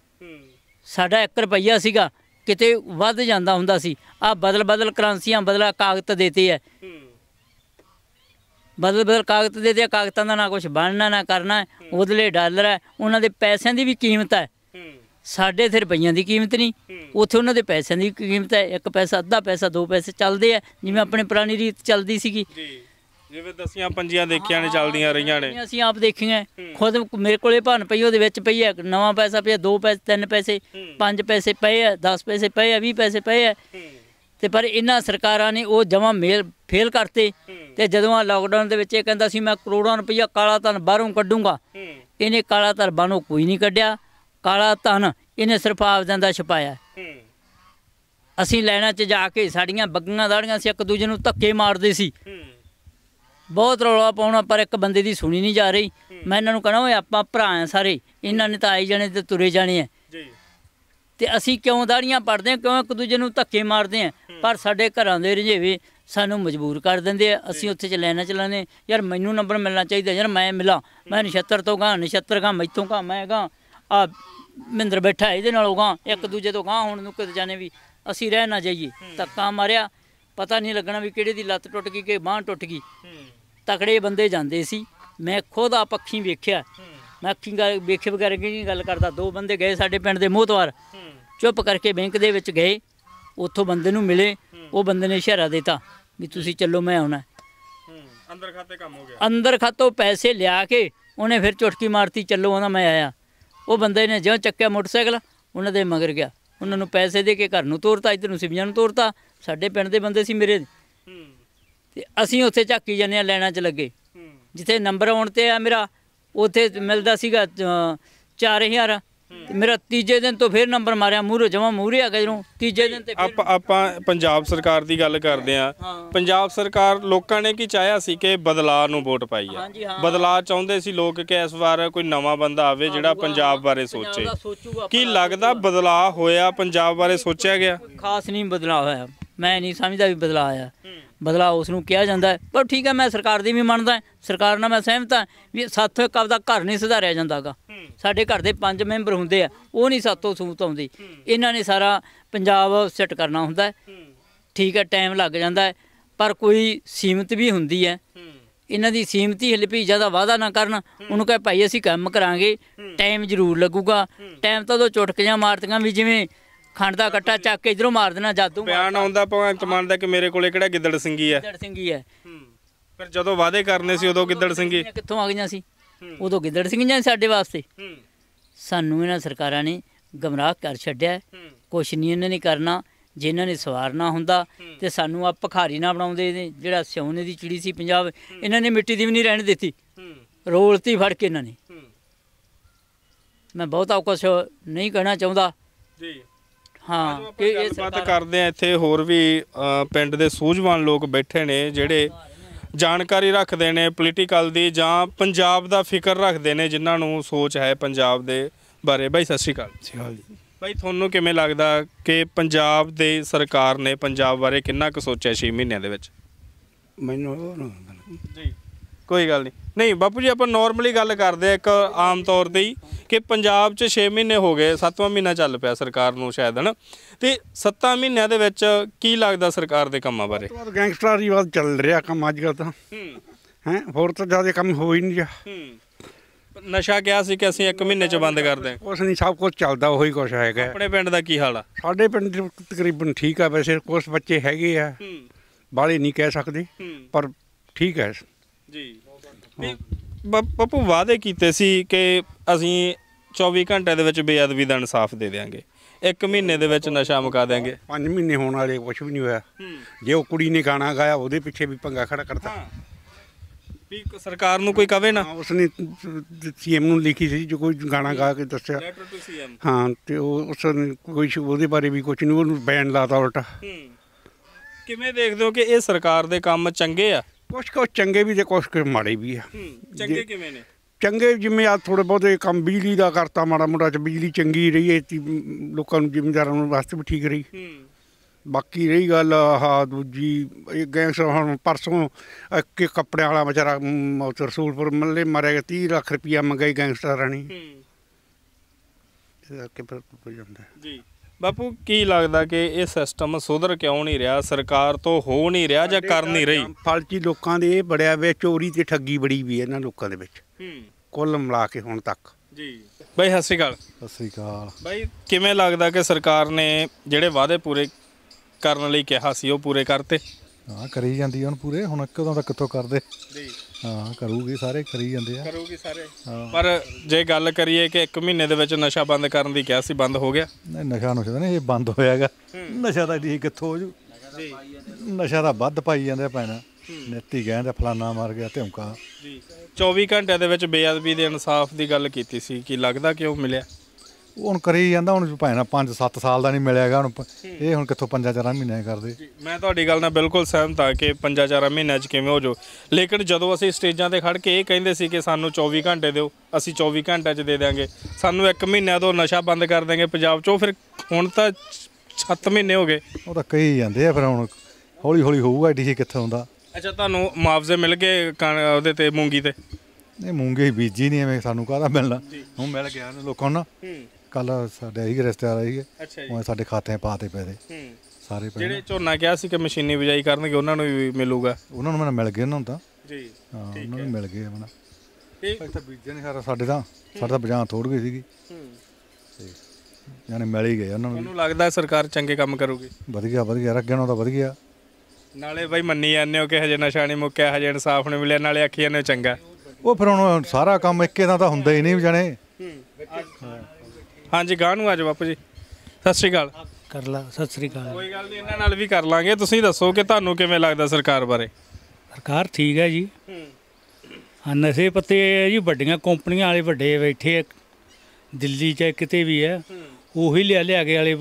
ਸਾਡਾ 1 ਰੁਪਈਆ ਸੀਗਾ ਕਿਤੇ ਵੱਧ ਜਾਂਦਾ ਹੁੰਦਾ ਸੀ ਆ ਬਦਲ ਬਦਲ ਕਰੰਸੀਆਂ ਬਦਲਾ ਕਾਗਤ ਦੇਤੇ ਐ ਬਦਲ ਬਦਲ ਕਾਗਤ ਦੇਤੇ ਕਾਗਤਾਂ ਦਾ ਨਾ ਕੁਝ ਬਣਨਾ ਨਾ ਕਰਨਾ ਉਹਦੇ ਡਾਲਰ ਐ ਉਹਨਾਂ ਦੇ ਪੈਸਿਆਂ ਦੀ ਵੀ ਕੀਮਤ ਐ ਸਾਡੇ ਇੱਥੇ ਰੁਪਈਆਂ ਦੀ ਕੀਮਤ ਨਹੀਂ ਉੱਥੇ ਉਹਨਾਂ ਦੇ ਪੈਸਿਆਂ ਦੀ ਕੀਮਤ ਐ ਇੱਕ ਪੈਸਾ ਅੱਧਾ ਪੈਸਾ ਦੋ ਪੈਸੇ ਚੱਲਦੇ ਆ ਜਿਵੇਂ ਆਪਣੇ ਪੁਰਾਣੀ ਰੀਤ ਚੱਲਦੀ ਸੀਗੀ ਜਿਵੇਂ ਦਸੀਆਂ ਪੰਜੀਆਂ ਦੇਖੀਆਂ ਨੇ ਚੱਲਦੀਆਂ ਰਹੀਆਂ ਨੇ ਅਸੀਂ ਆਪ ਦੇਖੀਆਂ ਖੁਦ ਮੇਰੇ ਕੋਲੇ ਭਨ ਪਈ ਉਹਦੇ ਵਿੱਚ ਪਈ ਹੈ ਨਵਾਂ ਪੈਸਾ ਪਿਆ 2 ਪੈਸੇ 3 ਪੈਸੇ 5 ਪੈਸੇ ਪਏ ਹੈ 10 ਪੈਸੇ ਪਏ ਹੈ 20 ਪੈਸੇ ਪਏ ਹੈ ਤੇ ਪਰ ਇਹਨਾਂ ਸਰਕਾਰਾਂ ਨੇ ਉਹ ਜਮਾ ਮੇਲ ਫੇਲ ਕਰਤੇ ਤੇ ਜਦੋਂ ਆ ਲਾਕਡਾਊਨ ਦੇ ਵਿੱਚ ਇਹ ਕਹਿੰਦਾ ਸੀ ਮੈਂ ਕਰੋੜਾਂ ਰੁਪਈਆ ਕਾਲਾ ਧਨ ਬਾਹਰੋਂ ਕੱਢੂੰਗਾ ਇਹਨੇ ਕਾਲਾ ਧਨ ਬਾਹਰੋਂ ਕੋਈ ਨਹੀਂ ਕੱਢਿਆ ਕਾਲਾ ਧਨ ਇਹਨੇ ਸਿਰਫ ਆਪ ਦਾ ਛਪਾਇਆ ਅਸੀਂ ਲੈਣਾ ਚ ਜਾ ਕੇ ਸਾਡੀਆਂ ਬੱਗੀਆਂ ਦਾੜੀਆਂ ਸੀ ਇੱਕ ਦੂਜੇ ਨੂੰ ਧੱਕੇ ਮਾਰਦੇ ਸੀ ਬਹੁਤ ਰੌਲਾ ਪਾਉਣਾ ਪਰ ਇੱਕ ਬੰਦੇ ਦੀ ਸੁਣੀ ਨਹੀਂ ਜਾ ਰਹੀ ਮੈਂ ਇਹਨਾਂ ਨੂੰ ਕਹਣਾ ਓਏ ਆਪਾਂ ਭਰਾ ਆ ਸਾਰੇ ਇਹਨਾਂ ਨੇ ਤਾਂ ਆਈ ਜਾਣੇ ਤੇ ਤੁਰੇ ਜਾਣੇ ਆ ਜੀ ਤੇ ਅਸੀਂ ਕਿਉਂ ਦਾੜੀਆਂ ਪੜਦੇ ਆ ਕਿਉਂ ਇੱਕ ਦੂਜੇ ਨੂੰ ਧੱਕੇ ਮਾਰਦੇ ਆ ਪਰ ਸਾਡੇ ਘਰਾਂ ਦੇ ਰੰਝੇਵੇ ਸਾਨੂੰ ਮਜਬੂਰ ਕਰ ਦਿੰਦੇ ਆ ਅਸੀਂ ਉੱਥੇ ਚ ਲੈਣਾ ਚਲਾਣੇ ਯਾਰ ਮੈਨੂੰ ਨੰਬਰ ਮਿਲਣਾ ਚਾਹੀਦਾ ਯਾਰ ਮੈਂ ਮਿਲਾਂ ਮੈਂ 76 ਤੋਂ ਗਾਂ 79 ਗਾਂ ਮੈਥੋਂ ਗਾਂ ਮੈਂ ਗਾਂ ਆ ਮਿੰਦਰ ਬੈਠਾ ਇਹਦੇ ਨਾਲ ਗਾਂ ਇੱਕ ਦੂਜੇ ਤੋਂ ਗਾਂ ਹੁਣ ਨੂੰ ਕਿਤੇ ਜਾਣੇ ਵੀ ਅਸੀਂ ਰਹਿ ਨਾ ਜਾਈਏ ਧੱਕਾ ਮਾਰਿਆ ਪਤਾ ਨਹੀਂ ਲੱਗਣਾ ਵੀ ਕਿਹੜੇ ਦੀ ਲੱਤ ਟੁੱਟ ਗਈ ਕਿ ਬਾਹ ਟੁੱਟ ਗਈ ਤਕੜੇ ਬੰਦੇ ਜਾਂਦੇ ਸੀ ਮੈਂ ਖੁਦ ਆ ਪੱਖੀ ਵੇਖਿਆ ਮੈਂ ਅੱਖੀ ਗੱਲ ਵੇਖੇ ਵਗੈਰਾ ਕੀ ਗੱਲ ਕਰਦਾ ਦੋ ਬੰਦੇ ਗਏ ਸਾਡੇ ਪਿੰਡ ਦੇ ਮੋਹਤਵਾਰ ਚੁੱਪ ਕਰਕੇ ਬੈਂਕ ਦੇ ਵਿੱਚ ਗਏ ਉੱਥੋਂ ਬੰਦੇ ਨੂੰ ਮਿਲੇ ਉਹ ਬੰਦੇ ਨੇ ਇਸ਼ਾਰਾ ਦਿੱਤਾ ਵੀ ਤੁਸੀਂ ਚੱਲੋ ਮੈਂ ਆਉਣਾ ਅੰਦਰ ਖਾਤੇ ਕੰਮ ਹੋ ਗਿਆ ਅੰਦਰ ਖਾਤੋਂ ਪੈਸੇ ਲਿਆ ਕੇ ਉਹਨੇ ਫਿਰ ਚੁਟਕੀ ਮਾਰਤੀ ਚੱਲੋ ਉਹਨਾਂ ਮੈਂ ਆਇਆ ਉਹ ਬੰਦੇ ਨੇ ਜਿਉਂ ਚੱਕਿਆ ਮੋਟਰਸਾਈਕਲ ਉਹਨਾਂ ਦੇ ਮਗਰ ਗਿਆ ਉਹਨਾਂ ਨੂੰ ਪੈਸੇ ਦੇ ਕੇ ਘਰ ਨੂੰ ਤੋਰਤਾ ਇਧਰ ਨੂੰ ਸਿਵਿਆਂ ਨੂੰ ਤੋਰਤਾ ਸਾਡੇ ਪਿੰਡ ਦੇ ਬੰਦੇ ਸੀ ਮੇਰੇ ਤੇ ਅਸੀਂ ਉੱਥੇ ਝਾਕੀ ਜਾਂਦੇ ਆ ਲੈਣਾ ਚ ਲੱਗੇ ਜਿੱਥੇ ਨੰਬਰ ਆਉਣ ਤੇ ਆ ਮੇਰਾ ਉੱਥੇ ਮਿਲਦਾ ਸੀਗਾ 4000 ਮੇਰਾ ਤੀਜੇ ਦਿਨ ਤੋਂ ਫੇਰ ਨੰਬਰ ਮਾਰਿਆ ਮੂਹਰੇ ਜਮਾ ਮੂਹਰੇ ਆ ਗਏ ਜਦੋਂ ਤੀਜੇ ਦਿਨ ਤੇ ਆਪਾਂ ਆਪਾਂ ਪੰਜਾਬ ਸਰਕਾਰ ਦੀ ਗੱਲ ਕਰਦੇ ਆ ਪੰਜਾਬ ਸਰਕਾਰ ਲੋਕਾਂ ਨੇ ਕੀ ਚਾਹਿਆ ਸੀ ਕਿ ਬਦਲਾਅ ਨੂੰ ਵੋਟ ਪਾਈ ਆ ਬਦਲਾਅ ਚਾਹੁੰਦੇ ਸੀ ਲੋਕ ਕਿ ਇਸ ਵਾਰ ਕੋਈ ਨਵਾਂ ਬੰਦਾ ਆਵੇ ਜਿਹੜਾ ਪੰਜਾਬ ਬਾਰੇ ਸੋਚੇ ਕੀ ਲੱਗਦਾ ਬਦਲਾਅ ਹੋਇਆ ਪੰਜਾਬ ਬਾਰੇ ਸੋਚਿਆ ਗਿਆ ਖਾਸ ਨਹੀਂ ਬਦਲਾਅ ਹੋਇਆ ਮੈਂ ਨਹੀਂ ਸਮਝਦਾ ਵੀ ਬਦਲਾ ਆਇਆ ਬਦਲਾ ਉਸ ਨੂੰ ਕਿਹਾ ਜਾਂਦਾ ਪਰ ਠੀਕ ਹੈ ਮੈਂ ਸਰਕਾਰ ਦੀ ਵੀ ਮੰਨਦਾ ਸਰਕਾਰ ਨਾਲ ਮੈਂ ਸਹਿਮਤ ਹਾਂ ਵੀ ਸੱਤ ਇੱਕ ਦਾ ਘਰ ਨਹੀਂ ਸੁਧਾਰਿਆ ਜਾਂਦਾਗਾ ਸਾਡੇ ਘਰ ਦੇ ਪੰਜ ਮੈਂਬਰ ਹੁੰਦੇ ਆ ਉਹ ਨਹੀਂ ਸਾਥੋਂ ਸੂਤ ਆਉਂਦੀ ਇਹਨਾਂ ਨੇ ਸਾਰਾ ਪੰਜਾਬ ਸੈੱਟ ਕਰਨਾ ਹੁੰਦਾ ਠੀਕ ਹੈ ਟਾਈਮ ਲੱਗ ਜਾਂਦਾ ਪਰ ਕੋਈ ਸੀਮਤ ਵੀ ਹੁੰਦੀ ਹੈ ਇਹਨਾਂ ਦੀ ਸੀਮਤੀ ਹਲੇ ਵੀ ਜਿਆਦਾ ਵਾਅਦਾ ਨਾ ਕਰਨ ਉਹਨੂੰ ਕਹੇ ਭਾਈ ਅਸੀਂ ਕੰਮ ਕਰਾਂਗੇ ਟਾਈਮ ਜ਼ਰੂਰ ਲੱਗੂਗਾ ਟਾਈਮ ਤਾਂ ਉਹ ਚੁਟਕੀਆਂ ਮਾਰਤੀਆਂ ਵੀ ਜਿਵੇਂ ਖੰਡ ਦਾ ਕੱਟਾ ਚੱਕ ਕੇ ਇਧਰੋਂ ਮਾਰ ਦੇਣਾ ਜਾਦੂ ਬਿਆਨ ਆਉਂਦਾ ਪਾ ਮਾਨ ਦਾ ਕਿ ਮੇਰੇ ਕੋਲੇ ਕਿਹੜਾ ਗਿੱਦੜ ਸਿੰਘੀ ਹੈ ਗਿੱਦੜ ਸਿੰਘੀ ਹੈ ਫਿਰ ਜਦੋਂ ਵਾਅਦੇ ਕਰਨੇ ਸੀ ਉਦੋਂ ਗਿੱਦੜ ਸਿੰਘੀ ਕਿੱਥੋਂ ਆ ਗਈਆਂ ਸੀ ਉਦੋਂ ਗਿੱਦੜ ਸਿੰਘੀਆਂ ਸਾਡੇ ਵਾਸਤੇ ਸਾਨੂੰ ਇਹਨਾਂ ਸਰਕਾਰਾਂ ਨੇ ਗਮਰਾਹ ਕਰ ਛੱਡਿਆ ਕੁਛ ਨਹੀਂ ਇਹਨਾਂ ਨੇ ਕਰਨਾ ਜਿਨ੍ਹਾਂ ਨੇ ਸਵਾਰਨਾ ਹੁੰਦਾ ਤੇ ਸਾਨੂੰ ਆ ਭਖਾਰੀ ਨਾ ਬਣਾਉਂਦੇ ਨੇ ਜਿਹੜਾ ਸਿਉਨੇ ਦੀ ਚਿੜੀ ਸੀ ਪੰਜਾਬ ਇਹਨਾਂ ਨੇ ਮਿੱਟੀ ਦੀ ਵੀ ਨਹੀਂ ਰਹਿਣ ਦਿੱਤੀ ਰੋਲਤੀ ਫੜ ਕੇ ਇਹਨਾਂ ਨੇ ਮੈਂ ਬਹੁਤ ਔਕਸ ਨਹੀਂ ਕਹਿਣਾ ਚਾਹੁੰਦਾ ਜੀ ਹਾਂ ਕਿ ਇਹ ਬਾਤ ਕਰਦੇ ਆ ਇੱਥੇ ਹੋਰ ਵੀ ਪਿੰਡ ਦੇ ਸੂਝਵਾਨ ਲੋਕ ਬੈਠੇ ਨੇ ਜਿਹੜੇ ਜਾਣਕਾਰੀ ਰੱਖਦੇ ਨੇ ਪੋਲੀਟੀਕਲ ਦੀ ਜਾਂ ਪੰਜਾਬ ਦਾ ਫਿਕਰ ਰੱਖਦੇ ਨੇ ਜਿਨ੍ਹਾਂ ਨੂੰ ਸੋਚ ਹੈ ਪੰਜਾਬ ਦੇ ਬਾਰੇ ਬਾਈ ਸਤਿ ਸ਼੍ਰੀ ਅਕਾਲ ਜੀ ਹਾਂ ਜੀ ਭਾਈ ਤੁਹਾਨੂੰ ਕਿਵੇਂ ਲੱਗਦਾ ਕਿ ਪੰਜਾਬ ਦੇ ਸਰਕਾਰ ਨੇ ਪੰਜਾਬ ਬਾਰੇ ਕਿੰਨਾ ਕੁ ਸੋਚਿਆ 6 ਮਹੀਨਿਆਂ ਦੇ ਵਿੱਚ ਮੈਨੂੰ ਜੀ ਕੋਈ ਗੱਲ ਨਹੀਂ ਨਹੀਂ ਬਾਪੂ ਜੀ ਆਪਾਂ ਨਾਰਮਲੀ ਗੱਲ ਕਰਦੇ ਆ ਇੱਕ ਆਮ ਤੌਰ ਤੇ ਹੀ ਕਿ ਪੰਜਾਬ 'ਚ 6 ਮਹੀਨੇ ਹੋ ਗਏ 7ਵਾਂ ਮਹੀਨਾ ਚੱਲ ਪਿਆ ਸਰਕਾਰ ਨੂੰ ਸ਼ਾਇਦ ਹਨ ਤੇ 7 ਮਹੀਨਿਆਂ ਦੇ ਵਿੱਚ ਕੀ ਲੱਗਦਾ ਸਰਕਾਰ ਦੇ ਕੰਮਾਂ ਬਾਰੇ ਗੈਂਗਸਟਰਾਂ ਦੀ ਬਾਤ ਚੱਲ ਰਿਹਾ ਕੰਮ ਅੱਜ ਕੱਲ ਤਾਂ ਹੈ ਹੋਰ ਤਾਂ ਜ਼ਿਆਦਾ ਕੰਮ ਹੋ ਹੀ ਨਹੀਂ ਜਾ ਨਸ਼ਾ ਕਿਹਾ ਸੀ ਕਿ ਅਸੀਂ 1 ਮਹੀਨੇ 'ਚ ਬੰਦ ਕਰ ਆ ਕੁਛ ਨਹੀਂ ਸਭ ਕੁਝ ਚੱਲਦਾ ਉਹੀ ਕੁਛ ਹੈਗਾ ਆਪਣੇ ਪਿੰਡ ਦਾ ਕੀ ਹਾਲ ਆ ਸਾਡੇ ਪਿੰਡ ਤਕਰੀਬਨ ਠੀਕ ਆ ਵੈਸੇ ਕੁਝ ਬੱਚੇ ਹੈਗੇ ਆ ਬਾਲੇ ਨਹੀਂ ਕਹਿ ਸਕਦੇ ਪਰ ਠੀਕ ਹੈ ਜੀ ਨਹੀਂ ਵਾਅਦੇ ਕੀਤੇ ਸੀ ਕਿ ਅਸੀਂ 24 ਘੰਟੇ ਦੇ ਵਿੱਚ ਬੇਅਦਬੀ ਦਾ ਇਨਸਾਫ ਦੇ ਦੇਵਾਂਗੇ 1 ਮਹੀਨੇ ਦੇ ਵਿੱਚ ਨਸ਼ਾ ਮੁਕਾ ਦੇਵਾਂਗੇ 5 ਮਹੀਨੇ ਹੋਣ ਵਾਲੇ ਕੁਝ ਵੀ ਨਹੀਂ ਹੋਇਆ ਜੇ ਉਹ ਕੁੜੀ ਨੇ ਗਾਣਾ ਗਾਇਆ ਉਹਦੇ ਪਿੱਛੇ ਵੀ ਪੰਗਾ ਖੜਾ ਕਰਤਾ ਵੀ ਸਰਕਾਰ ਨੂੰ ਕੋਈ ਕਵੇ ਨਾ ਹਾਂ ਉਸ ਨੇ ਸੀਐਮ ਨੂੰ ਲਿਖੀ ਸੀ ਜੋ ਕੋਈ ਗਾਣਾ ਗਾ ਕੇ ਦੱਸਿਆ ਲੈਟਰ ਟੂ ਸੀਐਮ ਹਾਂ ਤੇ ਉਹ ਉਸ ਨੇ ਕੋਈ ਸ਼- ਉਹਦੇ ਬਾਰੇ ਵੀ ਕੁਝ ਨਹੀਂ ਉਹਨੂੰ ਬੈਨ ਲਾਤਾ ਉਲਟਾ ਕਿਵੇਂ ਦੇਖਦੇ ਹੋ ਕਿ ਇਹ ਸਰਕਾਰ ਦੇ ਕੰਮ ਚੰਗੇ ਆ ਕੁਝ ਕੁ ਚੰਗੇ ਵੀ ਤੇ ਕੁਝ ਕੁ ਮਾੜੇ ਵੀ ਆ ਚੰਗੇ ਕਿਵੇਂ ਨੇ ਚੰਗੇ ਜਿਵੇਂ ਆ ਥੋੜੇ ਬਹੁਤੇ ਕੰਮ ਬਿਜਲੀ ਦਾ ਕਰਤਾ ਮਾੜਾ ਮੋਟਾ ਚ ਬਿਜਲੀ ਚੰਗੀ ਰਹੀ ਹੈ ਲੋਕਾਂ ਨੂੰ ਜ਼ਿੰਮੇਦਾਰਾਂ ਨੂੰ ਵਾਸਤੇ ਵੀ ਠੀਕ ਰਹੀ ਬਾਕੀ ਰਹੀ ਗੱਲ ਆ ਦੂਜੀ ਇਹ ਗੈਂਗਸਟਰ ਹੁਣ ਪਰਸੋਂ ਇੱਕ ਕੱਪੜੇ ਵਾਲਾ ਵਿਚਾਰਾ ਰਸੂਲਪੁਰ ਮੱਲੇ ਮਾਰਿਆ 30 ਲੱਖ ਰੁਪਇਆ ਮੰਗਾਈ ਗੈਂਗਸਟਰਾਂ ਨੇ ਹੂੰ ਇਹ ਕਿ ਪਰ ਜਾਂਦਾ ਜੀ ਬਾਪੂ ਕੀ ਲੱਗਦਾ ਕਿ ਇਹ ਸਿਸਟਮ ਸੁਧਰ ਕਿਉਂ ਨਹੀਂ ਰਿਹਾ ਸਰਕਾਰ ਤੋਂ ਹੋ ਨਹੀਂ ਰਿਹਾ ਜਾਂ ਕਰ ਨਹੀਂ ਰਹੀ ਫਲਚੀ ਲੋਕਾਂ ਦੇ ਇਹ ਬੜਿਆ ਵੇ ਚੋਰੀ ਤੇ ਠੱਗੀ ਬੜੀ ਵੀ ਇਹਨਾਂ ਲੋਕਾਂ ਦੇ ਵਿੱਚ ਹੂੰ ਕੁੱਲ ਮਿਲਾ ਕੇ ਹੁਣ ਤੱਕ ਜੀ ਬਾਈ ਸਤਿ ਸ਼੍ਰੀ ਅਕਾਲ ਸਤਿ ਸ਼੍ਰੀ ਅਕਾਲ ਬਾਈ ਕਿਵੇਂ ਲੱਗਦਾ ਕਿ ਸਰਕਾਰ ਨੇ ਜਿਹੜੇ ਵਾਅਦੇ ਪੂਰੇ ਕਰਨ ਲਈ ਕਿਹਾ ਸੀ ਉਹ ਪੂਰੇ ਕਰਤੇ ਹਾਂ ਕਰੀ ਜਾਂਦੀ ਹੁਣ ਪੂਰੇ ਹੁਣ ਕਦੋਂ ਤੱਕ ਕਿੱਥੋਂ ਕਰਦੇ ਨਹੀਂ ਹਾਂ ਕਰੂਗੀ ਸਾਰੇ ਕਰੀ ਜਾਂਦੇ ਆ ਕਰੂਗੀ ਸਾਰੇ ਪਰ ਜੇ ਗੱਲ ਕਰੀਏ ਕਿ 1 ਮਹੀਨੇ ਦੇ ਵਿੱਚ ਨਸ਼ਾ ਬੰਦ ਕਰਨ ਦੀ ਕਿਹਾ ਸੀ ਬੰਦ ਹੋ ਗਿਆ ਨਹੀਂ ਨਸ਼ਾ ਨੁਸ਼ਾ ਨਹੀਂ ਇਹ ਬੰਦ ਹੋਇਆਗਾ ਨਸ਼ਾ ਤਾਂ ਜੀ ਕਿੱਥੋਂ ਹੋ ਜੂ ਨਸ਼ਾ ਤਾਂ ਵੱਧ ਪਾਈ ਜਾਂਦੇ ਪੈਣਾ ਨੇਤੀ ਦਾ ਫਲਾਨਾ ਮਾਰ ਗਿਆ ਧਮਕਾ ਜੀ 24 ਘੰਟਿਆਂ ਦੇ ਵਿੱਚ ਬੇਅਦਬੀ ਦੇ ਇਨਸਾਫ ਦੀ ਗੱਲ ਕੀਤੀ ਸੀ ਕੀ ਲੱਗਦਾ ਕਿ ਉਹ ਮਿਲਿਆ ਹੁਣ ਕਰੀ ਜਾਂਦਾ ਹੁਣ ਭਾਵੇਂ 5-7 ਸਾਲ ਦਾ ਨਹੀਂ ਮਿਲਿਆਗਾ ਹੁਣ ਇਹ ਹੁਣ ਕਿੱਥੋਂ 5-4 ਮਹੀਨੇ ਕਰਦੇ ਮੈਂ ਤੁਹਾਡੀ ਗੱਲ ਨਾਲ ਬਿਲਕੁਲ ਸਹਿਮਤ ਆ ਕਿ 5-4 ਮਹੀਨੇ 'ਚ ਕਿਵੇਂ ਹੋ ਜੋ ਲੇਕਿਨ ਜਦੋਂ ਅਸੀਂ ਸਟੇਜਾਂ ਤੇ ਖੜ ਕੇ ਇਹ ਕਹਿੰਦੇ ਸੀ ਕਿ ਸਾਨੂੰ 24 ਘੰਟੇ ਦਿਓ ਅਸੀਂ 24 ਘੰਟੇ 'ਚ ਦੇ ਦੇਾਂਗੇ ਸਾਨੂੰ 1 ਮਹੀਨਾ ਤੋਂ ਨਸ਼ਾ ਬੰਦ ਕਰ ਦੇਾਂਗੇ ਪੰਜਾਬ 'ਚੋਂ ਫਿਰ ਹੁਣ ਤਾਂ 7 ਮਹੀਨੇ ਹੋ ਗਏ ਉਹ ਤਾਂ ਕਹੀ ਜਾਂਦੇ ਆ ਫਿਰ ਹੁਣ ਹੌਲੀ ਹੌਲੀ ਹੋਊਗਾ ਏਡੀ ਕਿੱਥੇ ਹੁੰਦਾ ਅੱਛਾ ਤੁਹਾਨੂੰ ਮੁਆਵਜ਼ੇ ਮਿਲ ਗਏ ਉਹਦੇ ਤੇ ਮੂੰਗੀ ਤੇ ਨਹੀਂ ਮੂੰਗੀ ਬੀਜੀ ਨਹੀਂ ਐਵੇਂ ਸਾਨੂੰ ਕਾਹਦਾ ਮਿਲਣਾ ਹੁਣ ਮਿਲ ਗਿਆ ਲੋਕਾਂ ਨੂੰ ਕੱਲ ਸਾਡੇ ਹੀ ਰਿਸ਼ਤੇਦਾਰ ਆਈਏ ਅੱਛਾ ਜੀ ਉਹ ਸਾਡੇ ਖਾਤੇ ਪਾਤੇ ਪੈਸੇ ਹੂੰ ਸਾਰੇ ਪੈਸੇ ਜਿਹੜੇ ਝੋਨਾ ਕਿਹਾ ਸੀ ਕਿ ਮਸ਼ੀਨੀ ਬਿਜਾਈ ਕਰਨਗੇ ਉਹਨਾਂ ਨੂੰ ਵੀ ਮਿਲੂਗਾ ਉਹਨਾਂ ਨੂੰ ਮੈਨੂੰ ਮਿਲ ਗਏ ਉਹਨਾਂ ਤਾਂ ਜੀ ਹਾਂ ਉਹਨਾਂ ਨੂੰ ਮਿਲ ਗਏ ਮਨਾ ਇੱਥੇ ਤਾਂ ਬੀਜੇ ਨਹੀਂ ਸਾਰਾ ਸਾਡੇ ਤਾਂ ਸਾਡੇ ਤਾਂ ਬਜਾਂ ਥੋੜ ਗਈ ਸੀਗੀ ਹੂੰ ਯਾਨੀ ਮਿਲ ਹੀ ਗਏ ਉਹਨਾਂ ਨੂੰ ਤੁਹਾਨੂੰ ਲੱਗਦਾ ਸਰਕਾਰ ਚੰਗੇ ਕੰਮ ਕਰੂਗੀ ਵਧੀਆ ਵਧੀਆ ਅੱਗੇ ਉਹਦਾ ਤਾਂ ਵਧੀਆ ਨਾਲੇ ਬਾਈ ਮੰਨੀ ਜਾਂਦੇ ਹੋ ਕਿ ਹਜੇ ਨਸ਼ਾ ਨਹੀਂ ਮੁੱਕਿਆ ਹਜੇ ਇਨਸਾਫ ਨਹੀਂ ਮਿਲਿਆ ਨਾਲੇ ਆਖੀ ਜਾਂਦੇ ਚੰਗਾ ਉਹ ਫਿਰ ਹੁਣ ਸਾਰਾ ਕੰਮ ਇੱਕੇ ਦਾ ਤਾਂ ਹੁੰਦਾ ਹੀ ਨਹੀਂ ਜਾਣੇ ਹਾਂਜੀ ਗਾਹ ਨੂੰ ਆਜੋ ਬਾਪੂ ਜੀ ਸਤਿ ਸ਼੍ਰੀ ਅਕਾਲ ਕਰ ਲਾ ਸਤਿ ਸ੍ਰੀ ਅਕਾਲ ਕੋਈ ਗੱਲ ਨਹੀਂ ਇਹਨਾਂ ਨਾਲ ਵੀ ਕਰ ਲਾਂਗੇ ਤੁਸੀਂ ਦੱਸੋ ਕਿ ਤੁਹਾਨੂੰ ਕਿਵੇਂ ਲੱਗਦਾ ਸਰਕਾਰ ਬਾਰੇ ਸਰਕਾਰ ਠੀਕ ਹੈ ਜੀ ਹਾਂ ਨਸ਼ੇ ਪੱਤੇ ਹੈ ਜੀ ਵੱਡੀਆਂ ਕੰਪਨੀਆਂ ਵਾਲੇ ਵੱਡੇ ਬੈਠੇ ਆ, ਦਿੱਲੀ 'ਚ ਕਿਤੇ ਵੀ ਹੈ ਉਹੀ ਲਿਆ ਲਿਆ ਕੇ ਵਾਲੇ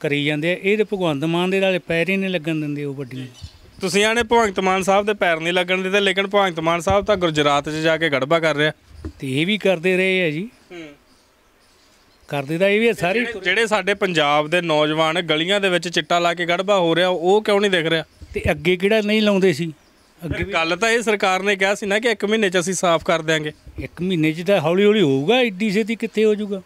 ਕਰੀ ਜਾਂਦੇ ਆ ਇਹ ਤੇ ਭਗਵੰਤ ਮਾਨ ਦੇ ਨਾਲੇ ਪੈਰ ਹੀ ਨਹੀਂ ਲੱਗਣ ਦਿੰਦੇ ਉਹ ਵੱਡੀਆਂ ਤੁਸੀਂ ਆਨੇ ਭਗਵੰਤ ਮਾਨ ਸਾਹਿਬ ਦੇ ਪੈਰ ਨਹੀਂ ਲੱਗਣ ਦਿੰਦੇ ਲੇਕਿਨ ਭਗਵੰਤ ਮਾਨ ਸਾਹਿਬ ਤਾਂ ਗੁਜਰਾਤ 'ਚ ਜਾ ਕੇ ਗੜਬਾ ਕਰ ਰਿਹਾ ਤੇ ਇਹ ਵੀ ਕਰਦੇ ਰਹੇ ਆ ਜੀ ਕਰ ਦਾ ਇਹ ਵੀ ਸਾਰੀ ਜਿਹੜੇ ਸਾਡੇ ਪੰਜਾਬ ਦੇ ਨੌਜਵਾਨ ਗਲੀਆਂ ਦੇ ਵਿੱਚ ਚਿੱਟਾ ਲਾ ਕੇ ਗੜਬਾ ਹੋ ਰਿਹਾ ਉਹ ਕਿਉਂ ਨਹੀਂ ਦਿਖ ਰਿਹਾ ਤੇ ਅੱਗੇ ਕਿਹੜਾ ਨਹੀਂ ਲਾਉਂਦੇ ਸੀ ਅੱਗੇ ਕੱਲ ਤਾਂ ਇਹ ਸਰਕਾਰ ਨੇ ਕਿਹਾ ਸੀ ਨਾ ਕਿ 1 ਮਹੀਨੇ 'ਚ ਅਸੀਂ ਸਾਫ਼ ਕਰ ਦਿਆਂਗੇ 1 ਮਹੀਨੇ 'ਚ ਤਾਂ ਹੌਲੀ ਹੌਲੀ ਹੋਊਗਾ ਇੱਡੀ ਛੇਤੀ ਕਿੱਥੇ ਹੋ ਜਾਊਗਾ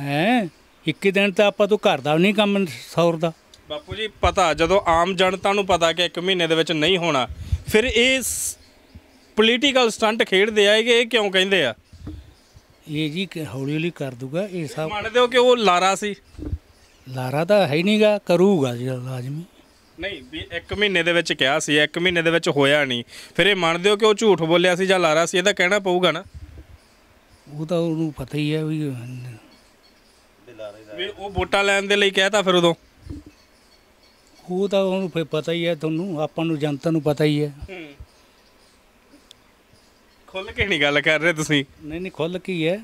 ਹੈ ਇੱਕ ਦਿਨ ਤਾਂ ਆਪਾਂ ਤੋਂ ਘਰ ਦਾ ਨਹੀਂ ਕੰਮ ਸੌਰ ਦਾ ਬਾਪੂ ਜੀ ਪਤਾ ਜਦੋਂ ਆਮ ਜਨਤਾ ਨੂੰ ਪਤਾ ਕਿ 1 ਮਹੀਨੇ ਦੇ ਵਿੱਚ ਨਹੀਂ ਹੋਣਾ ਫਿਰ ਇਹ ਪੋਲੀਟੀਕਲ ਸਟੰਟ ਖੇਡਦੇ ਆਏਗੇ ਇਹ ਕਿਉਂ ਕਹਿੰਦੇ ਆ ਇਹ ਜੀ ਹੌਲੀ ਹੌਲੀ ਕਰ ਦੂਗਾ ਇਹ ਸਭ ਮੰਨਦੇ ਹੋ ਕਿ ਉਹ ਲਾਰਾ ਸੀ ਲਾਰਾ ਤਾਂ ਹੈ ਨਹੀਂਗਾ ਕਰੂਗਾ ਜੀ ਲਾਜ਼ਮੀ ਨਹੀਂ ਵੀ 1 ਮਹੀਨੇ ਦੇ ਵਿੱਚ ਕਿਹਾ ਸੀ 1 ਮਹੀਨੇ ਦੇ ਵਿੱਚ ਹੋਇਆ ਨਹੀਂ ਫਿਰ ਇਹ ਮੰਨਦੇ ਹੋ ਕਿ ਉਹ ਝੂਠ ਬੋਲਿਆ ਸੀ ਜਾਂ ਲਾਰਾ ਸੀ ਇਹਦਾ ਕਹਿਣਾ ਪਊਗਾ ਨਾ ਉਹ ਤਾਂ ਉਹਨੂੰ ਪਤਾ ਹੀ ਹੈ ਵੀ ਉਹ ਵੋਟਾਂ ਲੈਣ ਦੇ ਲਈ ਕਹਿਤਾ ਫਿਰ ਉਦੋਂ ਉਹ ਤਾਂ ਉਹਨੂੰ ਫੇ ਪਤਾ ਹੀ ਹੈ ਤੁਹਾਨੂੰ ਆਪਾਂ ਨੂੰ ਜਨਤਾ ਨੂੰ ਪਤਾ ਹੀ ਹੈ ਖੁੱਲ ਕੇ ਨਹੀਂ ਗੱਲ ਕਰ ਰਹੇ ਤੁਸੀਂ ਨਹੀਂ ਨਹੀਂ ਖੁੱਲ ਕੀ ਹੈ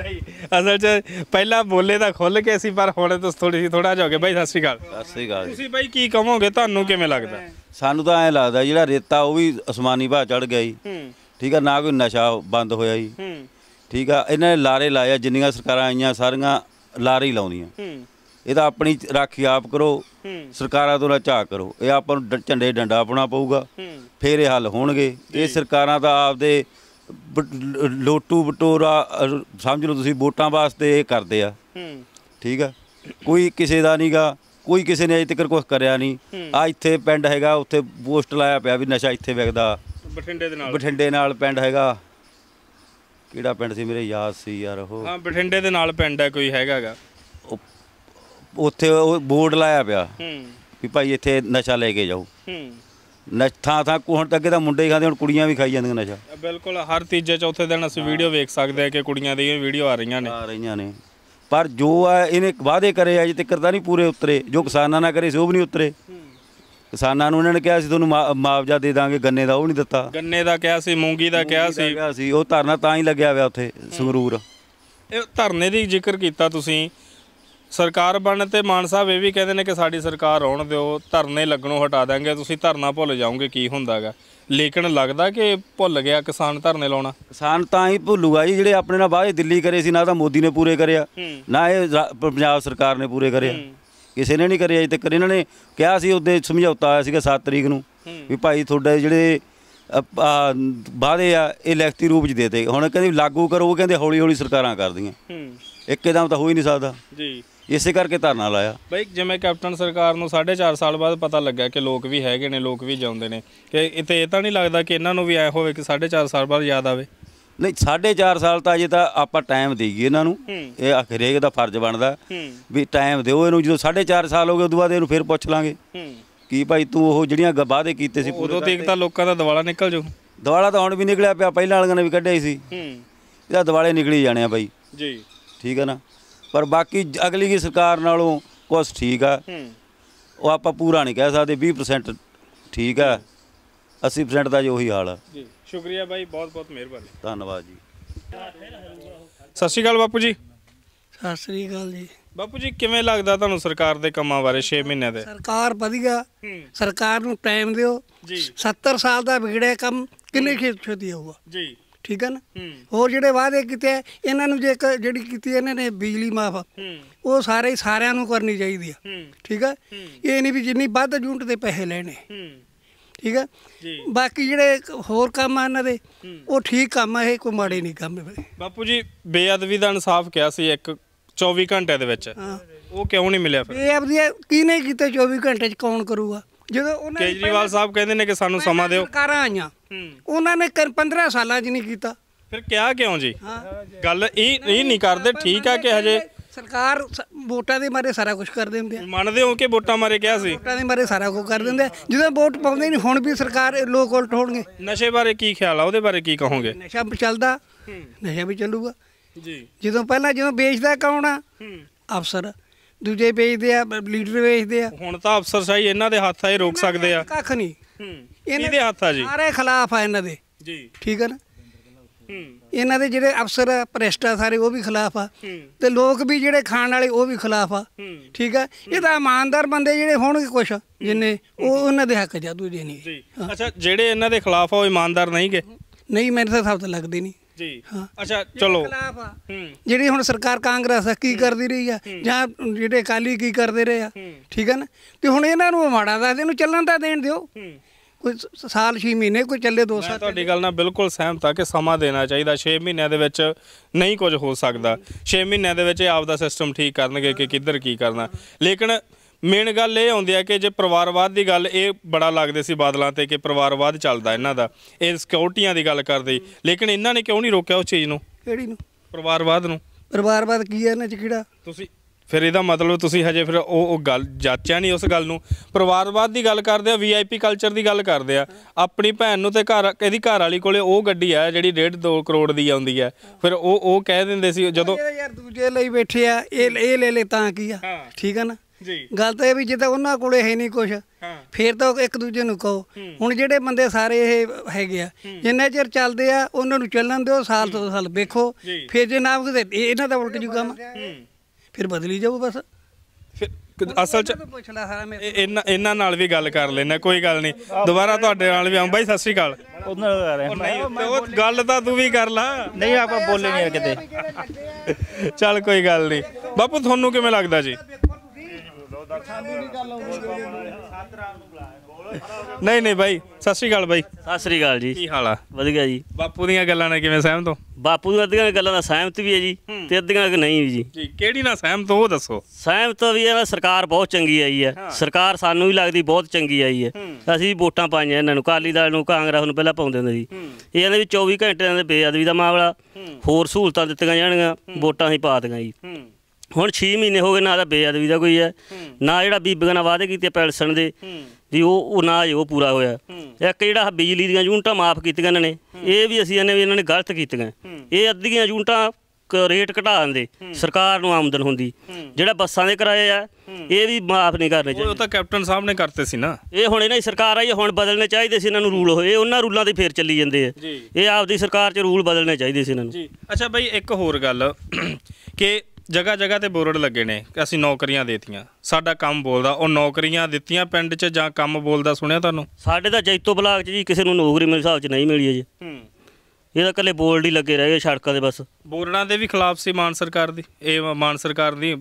ਨਹੀਂ ਅਸਲ 'ਚ ਪਹਿਲਾਂ ਬੋਲੇ ਤਾਂ ਖੁੱਲ ਕੇ ਸੀ ਪਰ ਹੁਣ ਤੁਸੀਂ ਥੋੜੀ ਜਿਹੀ ਥੋੜਾ ਜਿਹਾ ਹੋ ਗਿਆ ਬਾਈ ਸਤਿ ਸ਼੍ਰੀ ਅਕਾਲ ਸਤਿ ਸ੍ਰੀ ਅਕਾਲ ਤੁਸੀਂ ਬਾਈ ਕੀ ਕਹੋਗੇ ਤੁਹਾਨੂੰ ਕਿਵੇਂ ਲੱਗਦਾ ਸਾਨੂੰ ਤਾਂ ਐ ਲੱਗਦਾ ਜਿਹੜਾ ਰੇਤਾ ਉਹ ਵੀ ਅਸਮਾਨੀ ਭਾਅ ਚੜ ਗਿਆ ਜੀ ਹੂੰ ਠੀਕ ਆ ਨਾ ਕੋਈ ਨਸ਼ਾ ਬੰਦ ਹੋਇਆ ਜੀ ਹੂੰ ਠੀਕ ਆ ਇਹਨਾਂ ਨੇ ਲਾਰੇ ਲਾਇਆ ਜਿੰਨੀਆਂ ਸਰਕਾਰਾਂ ਆਈਆਂ ਸਾਰੀਆਂ ਲਾਰੇ ਹੀ ਲਾਉਂਦੀਆਂ ਹੂੰ ਇਹਦਾ ਆਪਣੀ ਰਾਖੀ ਆਪ ਕਰੋ ਸਰਕਾਰਾਂ ਤੋਂ ਨਾ ਝਾਕ ਕਰੋ ਇਹ ਆਪਾਂ ਨੂੰ ਝੰਡੇ ਡੰਡਾ ਆਪਣਾ ਪਊਗਾ ਫੇਰ ਇਹ ਹੱਲ ਹੋਣਗੇ ਇਹ ਸਰਕਾਰਾਂ ਦਾ ਆਪਦੇ ਲੋਟੂ ਬਟੋਰਾ ਸਮਝ ਲਓ ਤੁਸੀਂ ਵੋਟਾਂ ਵਾਸਤੇ ਇਹ ਕਰਦੇ ਆ ਹੂੰ ਠੀਕ ਆ ਕੋਈ ਕਿਸੇ ਦਾ ਨਹੀਂਗਾ ਕੋਈ ਕਿਸੇ ਨੇ ਅਜੇ ਤੱਕ ਕੁਝ ਕਰਿਆ ਨਹੀਂ ਆ ਇੱਥੇ ਪਿੰਡ ਹੈਗਾ ਉੱਥੇ ਪੋਸਟ ਲਾਇਆ ਪਿਆ ਵੀ ਨਸ਼ਾ ਇੱਥੇ ਵਿਕਦਾ ਬਠਿੰਡੇ ਦੇ ਨਾਲ ਬਠਿੰਡੇ ਨਾਲ ਪਿੰਡ ਹੈਗਾ ਕਿਹੜਾ ਪਿੰਡ ਸੀ ਮੇਰੇ ਯਾਦ ਸੀ ਯਾਰ ਉਹ ਹਾਂ ਬਠਿੰਡੇ ਦੇ ਨਾਲ ਪਿੰਡ ਹੈ ਕੋਈ ਹੈਗਾਗਾ ਉਹ ਉੱਥੇ ਉਹ ਬੋਰਡ ਲਾਇਆ ਪਿਆ ਹੂੰ ਵੀ ਭਾਈ ਇੱਥੇ ਨਸ਼ਾ ਲੈ ਕੇ ਜਾਓ ਹੂੰ ਨਸ਼ਾ ਥਾਂ ਕੋਹਣ ਤੱਕ ਤਾਂ ਮੁੰਡੇ ਹੀ ਖਾਂਦੇ ਹੁਣ ਕੁੜੀਆਂ ਵੀ ਖਾਈ ਜਾਂਦੀਆਂ ਨਸ਼ਾ ਬਿਲਕੁਲ ਹਰ ਤੀਜੇ ਚੌਥੇ ਦਿਨ ਅਸੀਂ ਵੀਡੀਓ ਵੇਖ ਸਕਦੇ ਆ ਕਿ ਕੁੜੀਆਂ ਦੀਆਂ ਵੀਡੀਓ ਆ ਰਹੀਆਂ ਨੇ ਆ ਰਹੀਆਂ ਨੇ ਪਰ ਜੋ ਆ ਇਹਨੇ ਵਾਅਦੇ ਕਰੇ ਅਜੇ ਤੱਕ ਤਾਂ ਨਹੀਂ ਪੂਰੇ ਉਤਰੇ ਜੋ ਕਿਸਾਨਾਂ ਨਾਲ ਕਰੇ ਸੀ ਉਹ ਵੀ ਨਹੀਂ ਉਤਰੇ ਕਿਸਾਨਾਂ ਨੂੰ ਉਹਨਾਂ ਨੇ ਕਿਹਾ ਸੀ ਤੁਹਾਨੂੰ ਮੁਆਵਜ਼ਾ ਦੇ ਦਾਂਗੇ ਗੰਨੇ ਦਾ ਉਹ ਨਹੀਂ ਦਿੱਤਾ ਗੰਨੇ ਦਾ ਕਿਹਾ ਸੀ ਮੂੰਗੀ ਦਾ ਕਿਹਾ ਸੀ ਕਿਹਾ ਸੀ ਉਹ ਧਰਨਾ ਤਾਂ ਹੀ ਲੱਗਿਆ ਹੋਇਆ ਉੱਥੇ ਸੰਗਰੂਰ ਇਹ ਧਰਨੇ ਦੀ ਜ਼ਿਕਰ ਕੀਤਾ ਤੁਸੀਂ ਸਰਕਾਰ ਬਣ ਤੇ ਮਾਨ ਸਾਹਿਬ ਇਹ ਵੀ ਕਹਿੰਦੇ ਨੇ ਕਿ ਸਾਡੀ ਸਰਕਾਰ ਆਉਣ ਦਿਓ ਧਰਨੇ ਲੱਗਣੋਂ ਹਟਾ ਦਾਂਗੇ ਤੁਸੀਂ ਧਰਨਾ ਭੁੱਲ ਜਾਓਗੇ ਕੀ ਹੁੰਦਾਗਾ ਲੇਕਿਨ ਲੱਗਦਾ ਕਿ ਭੁੱਲ ਗਿਆ ਕਿਸਾਨ ਧਰਨੇ ਲਾਉਣਾ ਕਿਸਾਨ ਤਾਂ ਹੀ ਭੁੱਲੂਗਾ ਜੀ ਜਿਹੜੇ ਆਪਣੇ ਨਾਲ ਵਾਅਦੇ ਦਿੱਲੀ ਕਰੇ ਸੀ ਨਾ ਤਾਂ ਮੋਦੀ ਨੇ ਪੂਰੇ ਕਰਿਆ ਨਾ ਇਹ ਪੰਜਾਬ ਸਰਕਾਰ ਨੇ ਪੂਰੇ ਕਰਿਆ ਕਿਸੇ ਨੇ ਨਹੀਂ ਕਰਿਆ ਅਜੇ ਤੱਕ ਇਹਨਾਂ ਨੇ ਕਿਹਾ ਸੀ ਉਹਦੇ ਸਮਝੌਤਾ ਆਇਆ ਸੀਗਾ 7 ਤਰੀਕ ਨੂੰ ਵੀ ਭਾਈ ਤੁਹਾਡੇ ਜਿਹੜੇ ਵਾਅਦੇ ਆ ਇਹ ਲਿਖਤੀ ਰੂਪ 'ਚ ਦੇ ਦੇ ਹੁਣ ਕਹਿੰਦੇ ਲਾਗੂ ਕਰੋ ਕਹਿੰਦੇ ਹੌਲੀ ਹੌਲੀ ਸਰਕਾਰਾਂ ਕਰਦੀਆਂ ਇੱਕਦਮ ਤਾਂ ਹੋ ਹੀ ਨਹੀਂ ਸਕਦਾ ਜੀ ਇਸੇ ਕਰਕੇ ਧਰਨਾ ਲਾਇਆ ਬਈ ਜਿਵੇਂ ਕੈਪਟਨ ਸਰਕਾਰ ਨੂੰ 4.5 ਸਾਲ ਬਾਅਦ ਪਤਾ ਲੱਗਾ ਕਿ ਲੋਕ ਵੀ ਹੈਗੇ ਨੇ ਲੋਕ ਵੀ ਜਾਂਦੇ ਨੇ ਕਿ ਇਤੇ ਇਹ ਤਾਂ ਨਹੀਂ ਲੱਗਦਾ ਕਿ ਇਹਨਾਂ ਨੂੰ ਵੀ ਐ ਹੋਵੇ ਕਿ 4.5 ਸਾਲ ਬਾਅਦ ਯਾਦ ਆਵੇ ਨਹੀਂ 4.5 ਸਾਲ ਤਾਂ ਅਜੇ ਤਾਂ ਆਪਾਂ ਟਾਈਮ ਦੇਈਏ ਇਹਨਾਂ ਨੂੰ ਇਹ ਹਰੇਕ ਦਾ ਫਰਜ਼ ਬਣਦਾ ਵੀ ਟਾਈਮ ਦਿਓ ਇਹਨੂੰ ਜਦੋਂ 4.5 ਸਾਲ ਹੋ ਗਏ ਉਦੋਂ ਬਾਅਦ ਇਹਨੂੰ ਫਿਰ ਪੁੱਛ ਲਾਂਗੇ ਕੀ ਭਾਈ ਤੂੰ ਉਹ ਜਿਹੜੀਆਂ ਵਾਅਦੇ ਕੀਤੇ ਸੀ ਉਦੋਂ ਤੀਕ ਤਾਂ ਲੋਕਾਂ ਦਾ ਦਿਵਾਲਾ ਨਿਕਲ ਜੂ ਦਿਵਾਲਾ ਤਾਂ ਹੁਣ ਵੀ ਨਿਕਲਿਆ ਪਿਆ ਪਹਿਲਾਂ ਵਾਲਿਆਂ ਨੇ ਵੀ ਕੱਢਿਆ ਸੀ ਇਹਦਾ ਦਿਵਾਲੇ ਨਿਕਲੀ ਜਾਣੇ ਆ ਬਾਈ ਜੀ ਠੀਕ ਹੈ ਨਾ ਪਰ ਬਾਕੀ ਅਗਲੀ ਦੀ ਸਰਕਾਰ ਨਾਲੋਂ ਕੁਝ ਠੀਕ ਆ ਉਹ ਆਪਾਂ ਪੂਰਾ ਨਹੀਂ ਕਹਿ ਸਕਦੇ 20% ਠੀਕ ਆ 80% ਦਾ ਜੋ ਹੀ ਹਾਲ ਆ ਜੀ ਸ਼ੁਕਰੀਆ ਬਾਈ ਬਹੁਤ ਬਹੁਤ ਮਿਹਰਬਾਨੀ ਧੰਨਵਾਦ ਜੀ ਸਤਿ ਸ਼੍ਰੀ ਅਕਾਲ ਬਾਪੂ ਜੀ ਸਤਿ ਸ਼੍ਰੀ ਅਕਾਲ ਜੀ ਬਾਪੂ ਜੀ ਕਿਵੇਂ ਲੱਗਦਾ ਤੁਹਾਨੂੰ ਸਰਕਾਰ ਦੇ ਕੰਮਾਂ ਬਾਰੇ 6 ਮਹੀਨੇ ਦੇ ਸਰਕਾਰ ਵਧੀਆ ਸਰਕਾਰ ਨੂੰ ਟਾਈਮ ਦਿਓ ਜੀ 70 ਸਾਲ ਦਾ ਵਿਗੜਿਆ ਕੰਮ ਕਿੰਨੇ ਛੇਤੀ ਹੋਊਗਾ ਜੀ ਠੀਕ ਹੈ ਨਾ ਹੋਰ ਜਿਹੜੇ ਵਾਅਦੇ ਕੀਤੇ ਇਹਨਾਂ ਨੂੰ ਜੇ ਜਿਹੜੀ ਕੀਤੀ ਇਹਨਾਂ ਨੇ ਬਿਜਲੀ ਮਾਫ ਉਹ ਸਾਰੇ ਸਾਰਿਆਂ ਨੂੰ ਕਰਨੀ ਚਾਹੀਦੀ ਆ ਠੀਕ ਹੈ ਇਹ ਨਹੀਂ ਵੀ ਜਿੰਨੀ ਵੱਧ ਯੂਨਿਟ ਦੇ ਪੈਸੇ ਲੈਣੇ ਠੀਕ ਹੈ ਜੀ ਬਾਕੀ ਜਿਹੜੇ ਹੋਰ ਕੰਮ ਆ ਇਹਨਾਂ ਦੇ ਉਹ ਠੀਕ ਕੰਮ ਆ ਇਹ ਕੋਈ ਮਾੜੇ ਨਹੀਂ ਕੰਮ ਬਾਪੂ ਜੀ ਬੇਅਦਬੀ ਦਾ ਇਨਸਾਫ ਕਿਹਾ ਸੀ ਇੱਕ 24 ਘੰਟੇ ਦੇ ਵਿੱਚ ਉਹ ਕਿਉਂ ਨਹੀਂ ਮਿਲਿਆ ਫਿਰ ਇਹ ਆਪਦੀ ਕੀ ਨਹੀਂ ਕੀਤਾ 24 ਘੰਟੇ ਚ ਕੌਣ ਕਰੂਗਾ ਜਦੋਂ ਉਹਨਾਂ ਨੇ ਕੇਜਰੀਵਾਲ ਸਾਹਿਬ ਕਹਿੰਦੇ ਨੇ ਕਿ ਸਾਨੂੰ ਸਮਾਂ ਦਿਓ ਸਰਕਾਰਾਂ ਆਈਆਂ ਉਹਨਾਂ ਨੇ 15 ਸਾਲਾਂ 'ਚ ਨਹੀਂ ਕੀਤਾ ਫਿਰ ਕਿਹਾ ਕਿਉਂ ਜੀ ਗੱਲ ਇਹ ਇਹ ਨਹੀਂ ਕਰਦੇ ਠੀਕ ਆ ਕਿ ਹਜੇ ਸਰਕਾਰ ਵੋਟਾਂ ਦੇ ਮਾਰੇ ਸਾਰਾ ਕੁਝ ਕਰ ਦਿੰਦੇ ਆ ਮੰਨਦੇ ਹੋ ਕਿ ਵੋਟਾਂ ਮਾਰੇ ਕਿਹਾ ਸੀ ਵੋਟਾਂ ਦੇ ਮਾਰੇ ਸਾਰਾ ਕੁਝ ਕਰ ਦਿੰਦੇ ਜਦੋਂ ਵੋਟ ਪਾਉਂਦੇ ਨਹੀਂ ਹੁਣ ਵੀ ਸਰਕਾਰ ਲੋਕ ਉਲਟ ਹੋਣਗੇ ਨਸ਼ੇ ਬਾਰੇ ਕੀ ਖਿਆਲ ਆ ਉਹਦੇ ਬਾਰੇ ਕੀ ਕਹੋਗੇ ਨਸ਼ਾ ਚੱਲਦਾ ਨਸ਼ਾ ਵੀ ਚੱਲੂਗਾ ਜੀ ਜਦੋਂ ਪਹਿਲਾਂ ਜਦੋਂ ਵੇਚਦਾ ਕੌਣ ਆ ਅਫਸਰ ਦੂਜੇ ਵੇਚਦੇ ਆ ਲੀਡਰ ਵੇਚਦੇ ਆ ਹੁਣ ਤਾਂ ਅਫਸਰ ਅਫਸਰਸ਼ਾਹੀ ਇਹਨਾਂ ਦੇ ਹੱਥ ਆ ਇਹ ਰੋਕ ਸਕਦੇ ਆ ਕੱਖ ਨਹੀਂ ਹੂੰ ਇਹਦੇ ਹੱਥ ਆ ਜੀ ਸਾਰੇ ਖਿਲਾਫ ਆ ਇਹਨਾਂ ਦੇ ਜੀ ਠੀਕ ਹੈ ਨਾ ਇਹਨਾਂ ਦੇ ਜਿਹੜੇ ਅਫਸਰ ਪ੍ਰੈਸਟਾ ਸਾਰੇ ਉਹ ਵੀ ਖਿਲਾਫ ਆ ਤੇ ਲੋਕ ਵੀ ਜਿਹੜੇ ਖਾਣ ਵਾਲੇ ਉਹ ਵੀ ਖਿਲਾਫ ਆ ਠੀਕ ਆ ਇਹ ਤਾਂ ਇਮਾਨਦਾਰ ਬੰਦੇ ਜਿਹੜੇ ਹੋਣਗੇ ਕੁਛ ਜਿੰਨੇ ਉਹ ਉਹਨਾਂ ਦੇ ਹੱਕ ਜਾਦੂ ਦੂਜੇ ਨਹੀਂ ਅੱਛਾ ਜਿਹੜੇ ਇਹਨਾਂ ਦੇ ਖਿਲਾਫ ਆ ਉਹ ਇਮਾਨਦਾਰ ਨਹੀਂਗੇ ਨਹੀਂ ਮੈਨੂੰ ਤਾਂ ਸਭ ਤੋਂ ਲੱਗਦੇ ਨਹੀਂ ਜੀ ਅੱਛਾ ਚਲੋ ਜਿਹੜੀ ਹੁਣ ਸਰਕਾਰ ਕਾਂਗਰਸ ਆ ਕੀ ਕਰਦੀ ਰਹੀ ਆ ਜਾਂ ਜਿਹੜੇ ਅਕਾਲੀ ਕੀ ਕਰਦੇ ਰਹੇ ਆ ਠੀਕ ਹੈ ਨਾ ਤੇ ਹੁਣ ਇਹਨਾਂ ਨੂੰ ਮਾੜਾ ਦੱਸਦੇ ਇਹਨੂੰ ਚੱਲਣ ਤਾਂ ਦੇਣ ਦਿਓ ਕੋਈ ਸਾਲ 6 ਮਹੀਨੇ ਕੋਈ ਚੱਲੇ 2 ਸਾਲ ਤੁਹਾਡੀ ਗੱਲ ਨਾਲ ਬਿਲਕੁਲ ਸਹਿਮਤ ਆ ਕਿ ਸਮਾਂ ਦੇਣਾ ਚਾਹੀਦਾ 6 ਮਹੀਨਿਆਂ ਦੇ ਵਿੱਚ ਨਹੀਂ ਕੁਝ ਹੋ ਸਕਦਾ 6 ਮਹੀਨਿਆਂ ਦੇ ਵਿੱਚ ਇਹ ਆਪ ਦਾ ਸਿਸਟਮ ਠੀਕ ਕਰਨਗੇ ਕਿ ਕਿੱਧਰ ਕੀ ਕਰਨਾ ਲੇਕਿਨ ਮੇਨ ਗੱਲ ਇਹ ਆਉਂਦੀ ਹੈ ਕਿ ਜੇ ਪਰਿਵਾਰਵਾਦ ਦੀ ਗੱਲ ਇਹ ਬੜਾ ਲੱਗਦੇ ਸੀ ਬਾਦਲਾਂ ਤੇ ਕਿ ਪਰਿਵਾਰਵਾਦ ਚੱਲਦਾ ਇਹਨਾਂ ਦਾ ਇਹ ਸਿਕਿਉਰਟੀਆਂ ਦੀ ਗੱਲ ਕਰਦੇ ਲੇਕਿਨ ਇਹਨਾਂ ਨੇ ਕਿਉਂ ਨਹੀਂ ਰੋਕਿਆ ਉਸ ਚੀਜ਼ ਨੂੰ ਕਿਹੜੀ ਨੂੰ ਪਰਿਵਾਰਵਾਦ ਨੂੰ ਪਰਿਵਾਰਵਾਦ ਕੀ ਹੈ ਇਹਨਾਂ ਚ ਕਿਹੜਾ ਤੁਸੀਂ ਫਿਰ ਇਹਦਾ ਮਤਲਬ ਤੁਸੀਂ ਹਜੇ ਫਿਰ ਉਹ ਉਹ ਗੱਲ ਜਾਚਿਆ ਨਹੀਂ ਉਸ ਗੱਲ ਨੂੰ ਪਰਿਵਾਰਵਾਦ ਦੀ ਗੱਲ ਕਰਦੇ ਆ ਵੀਆਈਪੀ ਕਲਚਰ ਦੀ ਗੱਲ ਕਰਦੇ ਆ ਆਪਣੀ ਭੈਣ ਨੂੰ ਤੇ ਘਰ ਇਹਦੀ ਘਰ ਵਾਲੀ ਕੋਲੇ ਉਹ ਗੱਡੀ ਆ ਜਿਹੜੀ 1.5 2 ਕਰੋੜ ਦੀ ਆਉਂਦੀ ਆ ਫਿਰ ਉਹ ਉਹ ਕਹਿ ਦਿੰਦੇ ਸੀ ਜਦੋਂ ਯਾਰ ਦੂਜੇ ਲਈ ਬੈਠੇ ਆ ਇਹ ਇਹ ਲੈ ਲੈ ਤਾਂ ਕੀ ਆ ਠੀਕ ਆ ਨਾ ਜੀ ਗੱਲ ਤਾਂ ਇਹ ਵੀ ਜੇ ਤਾਂ ਉਹਨਾਂ ਕੋਲੇ ਹੈ ਨਹੀਂ ਕੁਝ ਫੇਰ ਤਾਂ ਇੱਕ ਦੂਜੇ ਨੂੰ ਕਹੋ ਹੁਣ ਜਿਹੜੇ ਬੰਦੇ ਸਾਰੇ ਇਹ ਹੈਗੇ ਆ ਜਿੰਨਾ ਚਿਰ ਚੱਲਦੇ ਆ ਉਹਨਾਂ ਨੂੰ ਚੱਲਣ ਦਿਓ ਸਾਲ ਤੋਂ ਸਾਲ ਵੇਖੋ ਫੇਰ ਜੇ ਨਾ ਕਿਤੇ ਇਹਨਾਂ ਦਾ ਉਲਟ ਜੂ ਕੰਮ ਫਿਰ ਬਦਲੀ ਜਾਊ ਬਸ ਅਸਲ ਚ ਇਹਨਾਂ ਨਾਲ ਵੀ ਗੱਲ ਕਰ ਲੈਣਾ ਕੋਈ ਗੱਲ ਨਹੀਂ ਦੁਬਾਰਾ ਤੁਹਾਡੇ ਨਾਲ ਵੀ ਆਉਂ ਬਾਈ ਸਤਿ ਸ਼੍ਰੀ ਅਕਾਲ ਉਹਨਾਂ ਨਾਲ ਉਹ ਗੱਲ ਤਾਂ ਤੂੰ ਵੀ ਕਰ ਲਾ ਨਹੀਂ ਆਪਾਂ ਬੋਲੇ ਨਹੀਂ ਕਿਤੇ ਚੱਲ ਕੋਈ ਗੱਲ ਨਹੀਂ ਬਾਪੂ ਤੁਹਾਨੂੰ ਕਿਵੇਂ ਲੱਗਦਾ ਜੀ ਨਹੀਂ ਨਹੀਂ ਬਾਈ ਸਤਿ ਸ਼੍ਰੀ ਅਕਾਲ ਬਾਈ ਸਤਿ ਸ੍ਰੀ ਅਕਾਲ ਜੀ ਕੀ ਹਾਲ ਆ ਵਧੀਆ ਜੀ ਬਾਪੂ ਦੀਆਂ ਗੱਲਾਂ ਨਾਲ ਕਿਵੇਂ ਸਹਿਮਤ ਹੋ ਬਾਪੂ ਦੀਆਂ ਅੱਧੀਆਂ ਗੱਲਾਂ ਨਾਲ ਸਹਿਮਤ ਵੀ ਹੈ ਜੀ ਤੇ ਅੱਧੀਆਂ ਕਿ ਨਹੀਂ ਵੀ ਜੀ ਜੀ ਕਿਹੜੀ ਨਾਲ ਸਹਿਮਤ ਹੋ ਉਹ ਦੱਸੋ ਸਹਿਮਤ ਵੀ ਇਹ ਸਰਕਾਰ ਬਹੁਤ ਚੰਗੀ ਆਈ ਹੈ ਸਰਕਾਰ ਸਾਨੂੰ ਵੀ ਲੱਗਦੀ ਬਹੁਤ ਚੰਗੀ ਆਈ ਹੈ ਅਸੀਂ ਵੋਟਾਂ ਪਾਈਆਂ ਇਹਨਾਂ ਨੂੰ ਕਾਲੀ ਦਲ ਨੂੰ ਕਾਂਗਰਸ ਨੂੰ ਪਹਿਲਾਂ ਪਾਉਂਦੇ ਹੁੰਦੇ ਜੀ ਇਹਨਾਂ ਕਹਿੰਦੇ ਵੀ 24 ਘੰਟਿਆਂ ਦੇ ਬੇਅਦਬੀ ਦਾ ਮਾਮਲਾ ਹੋਰ ਸਹੂਲਤਾਂ ਦਿੱਤੀਆਂ ਜਾਣਗੀਆਂ ਵੋਟਾਂ ਹੀ ਪਾ ਦਿੱਤੀਆਂ ਜੀ ਹੁਣ 6 ਮਹੀਨੇ ਹੋ ਗਏ ਨਾ ਤਾਂ ਬੇਅਦਬੀ ਦਾ ਕੋਈ ਹੈ ਨਾ ਜਿਹੜਾ ਬੀਬੀਆਂ ਨਾਲ ਵਾਅਦੇ ਕੀਤੇ ਪੈਲਸਣ ਦੇ ਵੀ ਉਹ ਉਹ ਨਾ ਉਹ ਪੂਰਾ ਹੋਇਆ ਇੱਕ ਜਿਹੜਾ ਬਿਜਲੀ ਦੀਆਂ ਯੂਨਟਾਂ ਮਾਫ ਕੀਤੀਆਂ ਇਹਨਾਂ ਨੇ ਇਹ ਵੀ ਅਸੀਂ ਇਹਨੇ ਵੀ ਇਹਨਾਂ ਨੇ ਗਲਤ ਕੀਤੀਆਂ ਇਹ ਅੱਧੀਆਂ ਯੂਨਟਾਂ ਰੇਟ ਘਟਾ ਦਿੰਦੇ ਸਰਕਾਰ ਨੂੰ ਆਮਦਨ ਹੁੰਦੀ ਜਿਹੜਾ ਬੱਸਾਂ ਦੇ ਕਿਰਾਏ ਆ ਇਹ ਵੀ ਮਾਫ ਨਹੀਂ ਕਰਨੇ ਚਾਹੀਦੇ ਉਹ ਤਾਂ ਕੈਪਟਨ ਸਾਹਿਬ ਨੇ ਕਰਤੇ ਸੀ ਨਾ ਇਹ ਹੁਣ ਇਹਨਾਂ ਦੀ ਸਰਕਾਰ ਆਈ ਹੁਣ ਬਦਲਨੇ ਚਾਹੀਦੇ ਸੀ ਇਹਨਾਂ ਨੂੰ ਰੂਲ ਹੋਏ ਉਹਨਾਂ ਰੂਲਾਂ ਤੇ ਫੇਰ ਚੱਲੀ ਜਾਂਦੇ ਆ ਇਹ ਆਪਦੀ ਸਰਕਾਰ 'ਚ ਰੂਲ ਬਦਲਨੇ ਚਾਹੀਦੇ ਸੀ ਇਹਨਾਂ ਨੂੰ ਅੱਛਾ ਬਾਈ ਇੱਕ ਹੋਰ ਗੱਲ ਕਿ ਜਗਾ ਜਗਾ ਤੇ ਬੋਰਡ ਲੱਗੇ ਨੇ ਕਿ ਅਸੀਂ ਨੌਕਰੀਆਂ ਦੇਤੀਆਂ ਸਾਡਾ ਕੰਮ ਬੋਲਦਾ ਉਹ ਨੌਕਰੀਆਂ ਦਿੱਤੀਆਂ ਪਿੰਡ 'ਚ ਜਾਂ ਕੰਮ ਬੋਲਦਾ ਸੁਣਿਆ ਤੁਹਾਨੂੰ ਸਾਡੇ ਤਾਂ ਜੈਤੋ ਬਲਾਕ 'ਚ ਜੀ ਕਿਸੇ ਨੂੰ ਨੌਕਰੀ ਮੇਰੇ ਹਿਸਾਬ 'ਚ ਨਹੀਂ ਮਿਲੀ ਜੀ ਹੂੰ ਇਹ ਤਾਂ ਕੱਲੇ ਬੋਰਡ ਹੀ ਲੱਗੇ ਰਹਿ ਗਏ ਸੜਕਾਂ ਦੇ ਬਸ ਬੋਰਡਾਂ ਦੇ ਵੀ ਖਿਲਾਫ ਸੀ ਮਾਨ ਸਰਕਾਰ ਦੀ ਇਹ ਮਾਨ ਸਰਕਾਰ ਦੀ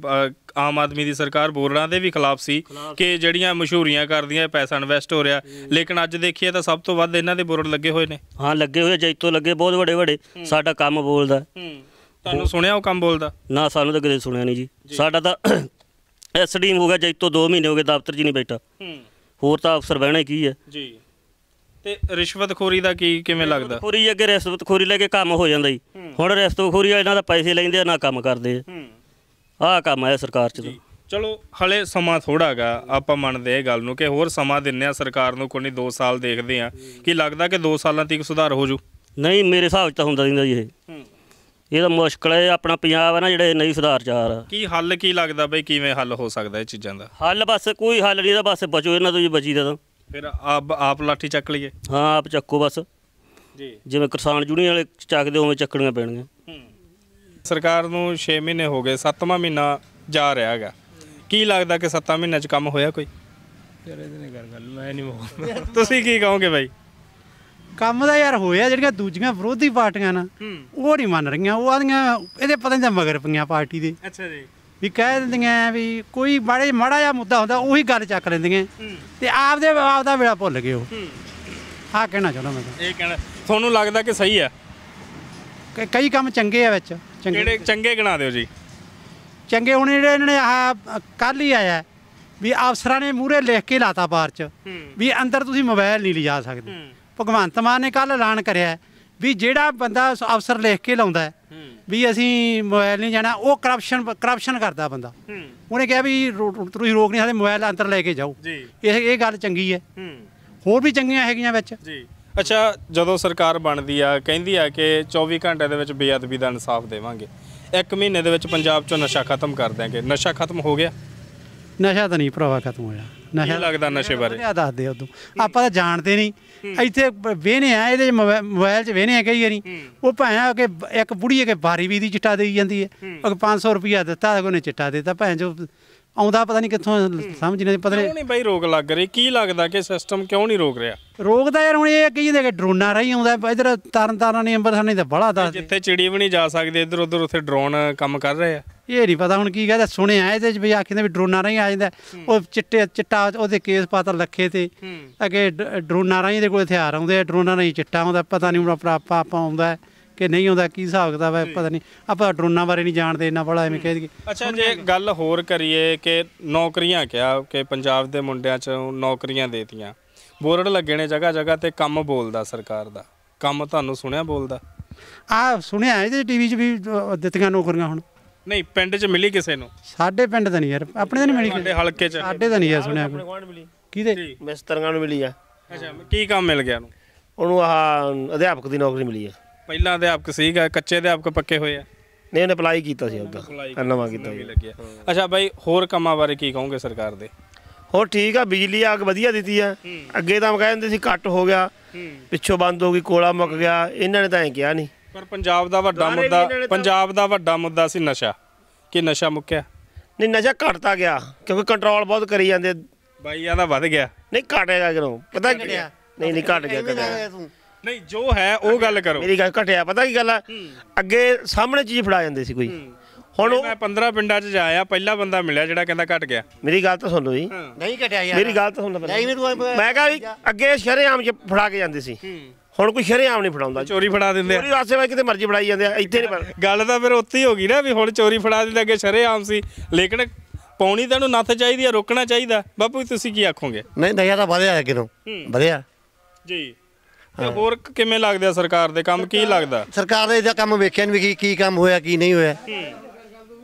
ਆਮ ਆਦਮੀ ਦੀ ਸਰਕਾਰ ਬੋਰਡਾਂ ਦੇ ਵੀ ਖਿਲਾਫ ਸੀ ਕਿ ਜਿਹੜੀਆਂ ਮਸ਼ਹੂਰੀਆਂ ਕਰਦੀਆਂ ਪੈਸਾ ਇਨਵੈਸਟ ਹੋ ਰਿਹਾ ਲੇਕਿਨ ਅੱਜ ਦੇਖੀਏ ਤਾਂ ਸਭ ਤੋਂ ਵੱਧ ਇਹਨਾਂ ਦੇ ਬੋਰਡ ਲੱਗੇ ਹੋਏ ਨੇ ਹਾਂ ਲੱਗੇ ਹੋਏ ਜੈਤੋ ਲੱਗੇ ਬਹੁਤ ਵੱਡੇ ਵੱਡੇ ਸਾਡਾ ਕੰਮ ਬੋਲਦਾ ਹੂੰ ਤੁਹਾਨੂੰ ਸੁਣਿਆ ਉਹ ਕੰਮ ਬੋਲਦਾ ਨਾ ਸਾਨੂੰ ਤਾਂ ਕਦੇ ਸੁਣਿਆ ਨਹੀਂ ਜੀ ਸਾਡਾ ਤਾਂ ਐਸਡੀਐਮ ਹੋ ਗਿਆ ਜੈ ਤੋਂ 2 ਮਹੀਨੇ ਹੋ ਗਏ ਦਫ਼ਤਰ 'ਚ ਨਹੀਂ ਬੈਠਾ ਹੂੰ ਹੋਰ ਤਾਂ ਅਫਸਰ ਬਹਿਣਾ ਕੀ ਹੈ ਜੀ ਤੇ ਰਿਸ਼ਵਤਖੋਰੀ ਦਾ ਕੀ ਕਿਵੇਂ ਲੱਗਦਾ ਖੋਰੀ ਅੱਗੇ ਰਿਸ਼ਵਤਖੋਰੀ ਲੈ ਕੇ ਕੰਮ ਹੋ ਜਾਂਦਾ ਜੀ ਹੁਣ ਰਿਸ਼ਵਤਖੋਰੀ ਇਹਨਾਂ ਦਾ ਪੈਸੇ ਲੈਂਦੇ ਆ ਨਾ ਕੰਮ ਕਰਦੇ ਆ ਆਹ ਕੰਮ ਹੈ ਸਰਕਾਰ 'ਚ ਤਾਂ ਚਲੋ ਹਲੇ ਸਮਾਂ ਥੋੜਾਗਾ ਆਪਾਂ ਮੰਨਦੇ ਇਹ ਗੱਲ ਨੂੰ ਕਿ ਹੋਰ ਸਮਾਂ ਦਿੰਨੇ ਆ ਸਰਕਾਰ ਨੂੰ ਕੋਈ 2 ਸਾਲ ਦੇਖਦੇ ਆ ਕਿ ਲੱਗਦਾ ਕਿ 2 ਸਾਲਾਂ ਤੱਕ ਸੁਧਾਰ ਹੋ ਜੂ ਨਹੀਂ ਮੇਰੇ ਹਿਸਾਬ 'ਚ ਤਾਂ ਹੁੰਦਾ ਨਹੀਂ ਜੀ ਇਹ ਇਹ ਤਾਂ ਮੁਸ਼ਕਲ ਹੈ ਆਪਣਾ ਪੰਜਾਬ ਹੈ ਨਾ ਜਿਹੜੇ ਨਹੀਂ ਸੁਧਾਰ ਚਾਰ ਕੀ ਹੱਲ ਕੀ ਲੱਗਦਾ ਬਈ ਕਿਵੇਂ ਹੱਲ ਹੋ ਸਕਦਾ ਇਹ ਚੀਜ਼ਾਂ ਦਾ ਹੱਲ ਬਸ ਕੋਈ ਹੱਲ ਨਹੀਂ ਦਾ ਬਸ ਬਚੋ ਇਹਨਾਂ ਤੋਂ ਜੀ ਬਚੀ ਦਾ ਦੋ ਫਿਰ ਆਪ ਆਪ ਲਾਠੀ ਚੱਕ ਲਈਏ ਹਾਂ ਆਪ ਚੱਕੋ ਬਸ ਜੀ ਜਿਵੇਂ ਕਿਸਾਨ ਜੁੜੀ ਵਾਲੇ ਚੱਕਦੇ ਉਵੇਂ ਚੱਕਣੀਆਂ ਪੈਣਗੀਆਂ ਸਰਕਾਰ ਨੂੰ 6 ਮਹੀਨੇ ਹੋ ਗਏ 7ਵਾਂ ਮਹੀਨਾ ਜਾ ਰਿਹਾ ਹੈਗਾ ਕੀ ਲੱਗਦਾ ਕਿ 7 ਮਹੀਨਿਆਂ 'ਚ ਕੰਮ ਹੋਇਆ ਕੋਈ ਯਾਰ ਇਹਦੇ ਗੱਲ ਮੈਂ ਨਹੀਂ ਮੋਹ ਤੁਸੀਂ ਕੀ ਕਹੋਗੇ ਬਾਈ ਕੰਮ ਦਾ ਯਾਰ ਹੋਇਆ ਜਿਹੜੀਆਂ ਦੂਜੀਆਂ ਵਿਰੋਧੀ ਪਾਰਟੀਆਂ ਨਾ ਉਹ ਨਹੀਂ ਮੰਨ ਰਹੀਆਂ ਉਹ ਆਦੀਆਂ ਇਹਦੇ ਪਤਾ ਨਹੀਂ ਮਗਰ ਪਈਆਂ ਪਾਰਟੀ ਦੇ ਅੱਛਾ ਜੀ ਵੀ ਕਹਿ ਦਿੰਦੀਆਂ ਵੀ ਕੋਈ ਮਾੜੇ ਮਾੜਾ ਜਿਹਾ ਮੁੱਦਾ ਹੁੰਦਾ ਉਹੀ ਗੱਲ ਚੱਕ ਲੈਂਦੀਆਂ ਤੇ ਆਪਦੇ ਆਪ ਦਾ ਵੇਲਾ ਭੁੱਲ ਗਏ ਉਹ ਆ ਕਹਿਣਾ ਚਾਹੁੰਦਾ ਮੈਂ ਇਹ ਕਹਿਣਾ ਤੁਹਾਨੂੰ ਲੱਗਦਾ ਕਿ ਸਹੀ ਆ ਕਈ ਕੰਮ ਚੰਗੇ ਆ ਵਿੱਚ ਕਿਹੜੇ ਚੰਗੇ ਗਿਣਾ ਦਿਓ ਜੀ ਚੰਗੇ ਹੁਣ ਜਿਹੜੇ ਇਹਨਾਂ ਨੇ ਆਹ ਕੱਲ ਹੀ ਆਇਆ ਵੀ ਅਫਸਰਾਂ ਨੇ ਮੂਰੇ ਲਿਖ ਕੇ ਲਾਤਾ ਬਾਰ ਚ ਵੀ ਅੰਦਰ ਤੁਸੀਂ ਮੋਬਾਈਲ ਨਹੀਂ ਲਿਜਾ ਸਕਦੇ ਭਗਵੰਤ ਮਾਨ ਨੇ ਕੱਲ ਐਲਾਨ ਕਰਿਆ ਵੀ ਜਿਹੜਾ ਬੰਦਾ ਅਫਸਰ ਲਿਖ ਕੇ ਲਾਉਂਦਾ ਵੀ ਅਸੀਂ ਮੋਬਾਈਲ ਨਹੀਂ ਜਾਣਾ ਉਹ ਕਰਪਸ਼ਨ ਕਰਪਸ਼ਨ ਕਰਦਾ ਬੰਦਾ ਉਹਨੇ ਕਿਹਾ ਵੀ ਤੁਸੀਂ ਰੋਕ ਨਹੀਂ ਸਕਦੇ ਮੋਬਾਈਲ ਅੰਦਰ ਲੈ ਕੇ ਜਾਓ ਇਹ ਇਹ ਗੱਲ ਚੰਗੀ ਹੈ ਹੋਰ ਵੀ ਚੰਗੀਆਂ ਹੈਗੀਆਂ ਵਿੱਚ ਜੀ ਅੱਛਾ ਜਦੋਂ ਸਰਕਾਰ ਬਣਦੀ ਆ ਕਹਿੰਦੀ ਆ ਕਿ 24 ਘੰਟੇ ਦੇ ਵਿੱਚ ਬੇਅਦਬੀ ਦਾ ਇਨਸਾਫ ਦੇਵਾਂਗੇ ਇੱਕ ਮਹੀਨੇ ਦੇ ਵਿੱਚ ਪੰਜਾਬ ਚੋਂ ਨਸ਼ਾ ਖਤਮ ਕਰ ਦਿਆਂਗੇ ਨਸ਼ਾ ਖਤਮ ਹੋ ਗਿਆ ਨਸ਼ਾ ਤਾਂ ਨਹੀਂ ਭਰਾਵਾ ਖਤਮ ਹੋਇਆ ਨਸ਼ਾ ਲੱਗਦਾ ਨਸ਼ੇ ਬਾਰੇ ਵਧੀਆ ਦੱਸਦੇ ਉਦੋਂ ਆਪਾਂ ਤਾਂ ਜਾਣਦੇ ਨਹੀਂ ਇੱਥੇ ਵੇਨੇ ਆ ਇਹਦੇ ਮੋਬਾਈਲ 'ਚ ਵੇਨੇ ਆ ਕਈ ਵਾਰੀ ਉਹ ਭਾਇਆ ਕਿ ਇੱਕ ਬੁੜੀ ਕੇ ਬਾਰੀ ਵੀ ਦੀ ਚਿੱਟਾ ਦੇਈ ਜਾਂਦੀ ਹੈ ਉਹ 500 ਰੁਪਿਆ ਦਿੱਤਾ ਉਹਨੇ ਚਿੱਟਾ ਦਿੱਤਾ ਭਾਇਆ ਜੋ ਆਉਂਦਾ ਪਤਾ ਨਹੀਂ ਕਿੱਥੋਂ ਸਮਝ ਨਹੀਂ ਪਤਾ ਨਹੀਂ ਬਾਈ ਰੋਗ ਲੱਗ ਰਹੀ ਕੀ ਲੱਗਦਾ ਕਿ ਸਿਸਟਮ ਕਿਉਂ ਨਹੀਂ ਰੋਕ ਰਿਹਾ ਰੋਗ ਦਾ ਯਾਰ ਹੁਣ ਇਹ ਕਹੀ ਦੇ ਕਿ ਡਰੋਨਾਂ ਰਹੀ ਆਉਂਦਾ ਇਧਰ ਤਰਨ ਤਾਰਾਂ ਨਹੀਂ ਅੰਬਰਸਰ ਨਹੀਂ ਤਾਂ ਬੜਾ ਦੱਸ ਜਿੱਥੇ ਚਿੜੀ ਵੀ ਨਹੀਂ ਜਾ ਸਕਦੀ ਇਧਰ ਉਧਰ ਉੱਥੇ ਡਰੋਨ ਕੰਮ ਕਰ ਰਹੇ ਆ ਇਹ ਨਹੀਂ ਪਤਾ ਹੁਣ ਕੀ ਕਹਦਾ ਸੁਣਿਆ ਇਹਦੇ ਚ ਵੀ ਆਖੀਂਦੇ ਵੀ ਡਰੋਨਾਂ ਰਹੀ ਆ ਜਾਂਦਾ ਉਹ ਚਿੱਟੇ ਚਿੱਟਾ ਉਹਦੇ ਕੇਸ ਪਾਤਾ ਲੱਖੇ ਤੇ ਅਗੇ ਡਰੋਨਾਂ ਰਹੀ ਦੇ ਕੋਲ ਹਥਿਆਰ ਆਉਂਦੇ ਆ ਡਰੋਨਾਂ ਰਹੀ ਚਿੱਟਾ ਆਉਂਦਾ ਪਤਾ ਨਹੀਂ ਹੁਣ ਆਪਾਂ ਆਪਾਂ ਆਉਂਦਾ ਕਿ ਨਹੀਂ ਆਉਂਦਾ ਕੀ ਹਿਸਾਬ ਕਿਤਾਬ ਹੈ ਪਤਾ ਨਹੀਂ ਆਪਾਂ ਡਰੋਨਾਂ ਬਾਰੇ ਨਹੀਂ ਜਾਣਦੇ ਇੰਨਾ ਬੜਾ ਐਵੇਂ ਕਹਿ ਦਈਏ ਅੱਛਾ ਜੇ ਗੱਲ ਹੋਰ ਕਰੀਏ ਕਿ ਨੌਕਰੀਆਂ ਕਿਹਾ ਕਿ ਪੰਜਾਬ ਦੇ ਮੁੰਡਿਆਂ 'ਚ ਨੌਕਰੀਆਂ ਦੇਤੀਆਂ ਬੋਰਡ ਲੱਗੇ ਨੇ ਜਗ੍ਹਾ ਜਗ੍ਹਾ ਤੇ ਕੰਮ ਬੋਲਦਾ ਸਰਕਾਰ ਦਾ ਕੰਮ ਤੁਹਾਨੂੰ ਸੁਣਿਆ ਬੋਲਦਾ ਆ ਸੁਣਿਆ ਇਹਦੇ ਟੀਵੀ 'ਚ ਵੀ ਦਿੱਤੀਆਂ ਨੌਕਰੀਆਂ ਹੁਣ ਨਹੀਂ ਪਿੰਡ 'ਚ ਮਿਲੀ ਕਿਸੇ ਨੂੰ ਸਾਡੇ ਪਿੰਡ ਤਾਂ ਨਹੀਂ ਯਾਰ ਆਪਣੇ ਤਾਂ ਨਹੀਂ ਮਿਲੀ ਸਾਡੇ ਹਲਕੇ 'ਚ ਸਾਡੇ ਤਾਂ ਨਹੀਂ ਆ ਸੁਣਿਆ ਆਪਣੇ ਕੋਲ ਮਿਲੀ ਕਿਹਦੇ ਮਿਸਤਰੀਆਂ ਨੂੰ ਮਿਲੀ ਆ ਅੱਛਾ ਕੀ ਕੰਮ ਮਿਲ ਗਿਆ ਉਹਨੂੰ ਉਹਨੂੰ ਆਹ ਅਧਿਆਪਕ ਦੀ ਨੌਕਰੀ ਮਿਲੀ ਆ ਪਹਿਲਾਂ ਅਧਿਆਪਕ ਸੀਗਾ ਕੱਚੇ ਅਧਿਆਪਕ ਪੱਕੇ ਹੋਏ ਆ ਨਹੀਂ ਇਹਨੇ ਅਪਲਾਈ ਕੀਤਾ ਸੀ ਉਹਦਾ ਨਵਾਂ ਕੀਤਾ ਅੱਛਾ ਭਾਈ ਹੋਰ ਕੰਮਾਂ ਬਾਰੇ ਕੀ ਕਹੋਗੇ ਸਰਕਾਰ ਦੇ ਹੋਰ ਠੀਕ ਆ ਬਿਜਲੀ ਆਗ ਵਧੀਆ ਦਿੱਤੀ ਆ ਅੱਗੇ ਤਾਂ ਕਹਿੰਦੇ ਸੀ ਕੱਟ ਹੋ ਗਿਆ ਪਿੱਛੋਂ ਬੰਦ ਹੋ ਗਈ ਕੋਲਾ ਮੁੱਕ ਗਿਆ ਇਹਨਾਂ ਨੇ ਤਾਂ ਐ ਕਿਹਾ ਨਹੀਂ ਪਰ ਪੰਜਾਬ ਦਾ ਵੱਡਾ ਮੁੱਦਾ ਪੰਜਾਬ ਦਾ ਵੱਡਾ ਮੁੱਦਾ ਸੀ ਨਸ਼ਾ ਕਿ ਨਸ਼ਾ ਮੁੱਕਿਆ ਨਹੀਂ ਨਸ਼ਾ ਘਟਦਾ ਗਿਆ ਕਿਉਂਕਿ ਕੰਟਰੋਲ ਬਹੁਤ ਕਰੀ ਜਾਂਦੇ ਬਾਈਆਂ ਦਾ ਵੱਧ ਗਿਆ ਨਹੀਂ ਘਟੇਗਾ ਕਿਉਂ ਪਤਾ ਨਹੀਂ ਨਹੀਂ ਘਟ ਗਿਆ ਘਟਿਆ ਨਹੀਂ ਜੋ ਹੈ ਉਹ ਗੱਲ ਕਰੋ ਮੇਰੀ ਗੱਲ ਘਟਿਆ ਪਤਾ ਕੀ ਗੱਲ ਆ ਅੱਗੇ ਸਾਹਮਣੇ ਚੀਜ਼ ਫੜਾ ਜਾਂਦੇ ਸੀ ਕੋਈ ਹੁਣ ਮੈਂ 15 ਪਿੰਡਾਂ 'ਚ ਜਾਇਆ ਪਹਿਲਾ ਬੰਦਾ ਮਿਲਿਆ ਜਿਹੜਾ ਕਹਿੰਦਾ ਘਟ ਗਿਆ ਮੇਰੀ ਗੱਲ ਤਾਂ ਸੁਣ ਲਓ ਜੀ ਨਹੀਂ ਘਟਿਆ ਯਾਰ ਮੇਰੀ ਗੱਲ ਤਾਂ ਸੁਣ ਲਓ ਮੈਂ ਕਹਾਂ ਵੀ ਅੱਗੇ ਸ਼ਰੇਆਮ 'ਚ ਫੜਾ ਕੇ ਜਾਂਦੇ ਸੀ ਹੁਣ ਕੋਈ ਸ਼ਰੇਆਮ ਨਹੀਂ ਫੜਾਉਂਦਾ ਚੋਰੀ ਫੜਾ ਦਿੰਦੇ ਆ ਚੋਰੀ ਵਾਸਤੇ ਵਾ ਕਿਤੇ ਮਰਜ਼ੀ ਫੜਾਈ ਜਾਂਦੇ ਆ ਇੱਥੇ ਨਹੀਂ ਗੱਲ ਤਾਂ ਫਿਰ ਉੱਥੇ ਹੀ ਹੋ ਗਈ ਨਾ ਵੀ ਹੁਣ ਚੋਰੀ ਫੜਾ ਦਿੰਦੇ ਅੱਗੇ ਸ਼ਰੇਆਮ ਸੀ ਲੇਕਿਨ ਪੌਣੀ ਤਾਂ ਨੂੰ ਨੱਥ ਚਾਹੀਦੀ ਆ ਰੋਕਣਾ ਚਾਹੀਦਾ ਬਾਪੂ ਤੁਸੀਂ ਕੀ ਆਖੋਗੇ ਨਹੀਂ ਦਇਆ ਤਾਂ ਵਧਿਆ ਕਿਨੋਂ ਵਧਿਆ ਜੀ ਤੇ ਹੋਰ ਕਿਵੇਂ ਲੱਗਦਾ ਸਰਕਾਰ ਦੇ ਕੰਮ ਕੀ ਲੱਗਦਾ ਸਰਕਾਰ ਦੇ ਇਹਦਾ ਕੰਮ ਵੇਖਿਆ ਨਹੀਂ ਵੀ ਕੀ ਕੰਮ ਹੋਇਆ ਕੀ ਨਹੀਂ ਹੋਇਆ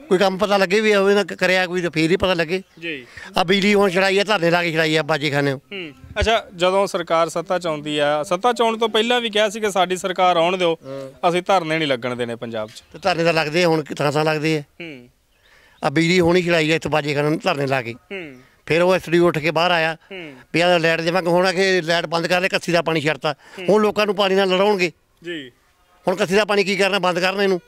ਕੋਈ ਕੰਮ ਪਤਾ ਲੱਗੇ ਵੀ ਹੋਵੇ ਨਾ ਕਰਿਆ ਕੋਈ ਤਾਂ ਫੇਰ ਹੀ ਪਤਾ ਲੱਗੇ ਜੀ ਆ ਬਿਜਲੀ ਹੁਣ ਚੜਾਈ ਆ ਧਰਨੇ ਲਾ ਕੇ ਚੜਾਈ ਆ ਬਾਜੀ ਖਾਨੇ ਹੂੰ ਅੱਛਾ ਜਦੋਂ ਸਰਕਾਰ ਸੱਤਾ ਚਾਹੁੰਦੀ ਆ ਸੱਤਾ ਚਾਹਣ ਤੋਂ ਪਹਿਲਾਂ ਵੀ ਕਿਹਾ ਸੀ ਕਿ ਸਾਡੀ ਸਰਕਾਰ ਆਉਣ ਦਿਓ ਅਸੀਂ ਧਰਨੇ ਨਹੀਂ ਲੱਗਣ ਦੇਣੇ ਪੰਜਾਬ 'ਚ ਤੇ ਧਰਨੇ ਤਾਂ ਲੱਗਦੇ ਹੁਣ ਥਾਂ ਸਾਂ ਲੱਗਦੇ ਆ ਹੂੰ ਆ ਬਿਜਲੀ ਹੋਣੀ ਚੜਾਈ ਆ ਇੱਥੇ ਬਾਜੀ ਖਾਨੇ ਧਰਨੇ ਲਾ ਕੇ ਹੂੰ ਫਿਰ ਉਹ ਐਸਡੀ ਉੱਠ ਕੇ ਬਾਹਰ ਆਇਆ ਵੀ ਆ ਲੈਟ ਜਿਵੇਂ ਹੋਣਾ ਕਿ ਲੈਟ ਬੰਦ ਕਰ ਲੈ ਕੱਸੀ ਦਾ ਪਾਣੀ ਛੱਡਤਾ ਹੁਣ ਲੋਕਾਂ ਨੂੰ ਪਾਣੀ ਨਾਲ ਲੜਾਉਣਗੇ ਜੀ ਹੁਣ ਕੱਸੀ ਦਾ ਪਾਣੀ ਕੀ ਕਰਨਾ ਬੰਦ ਕਰਨਾ ਇਹਨੂੰ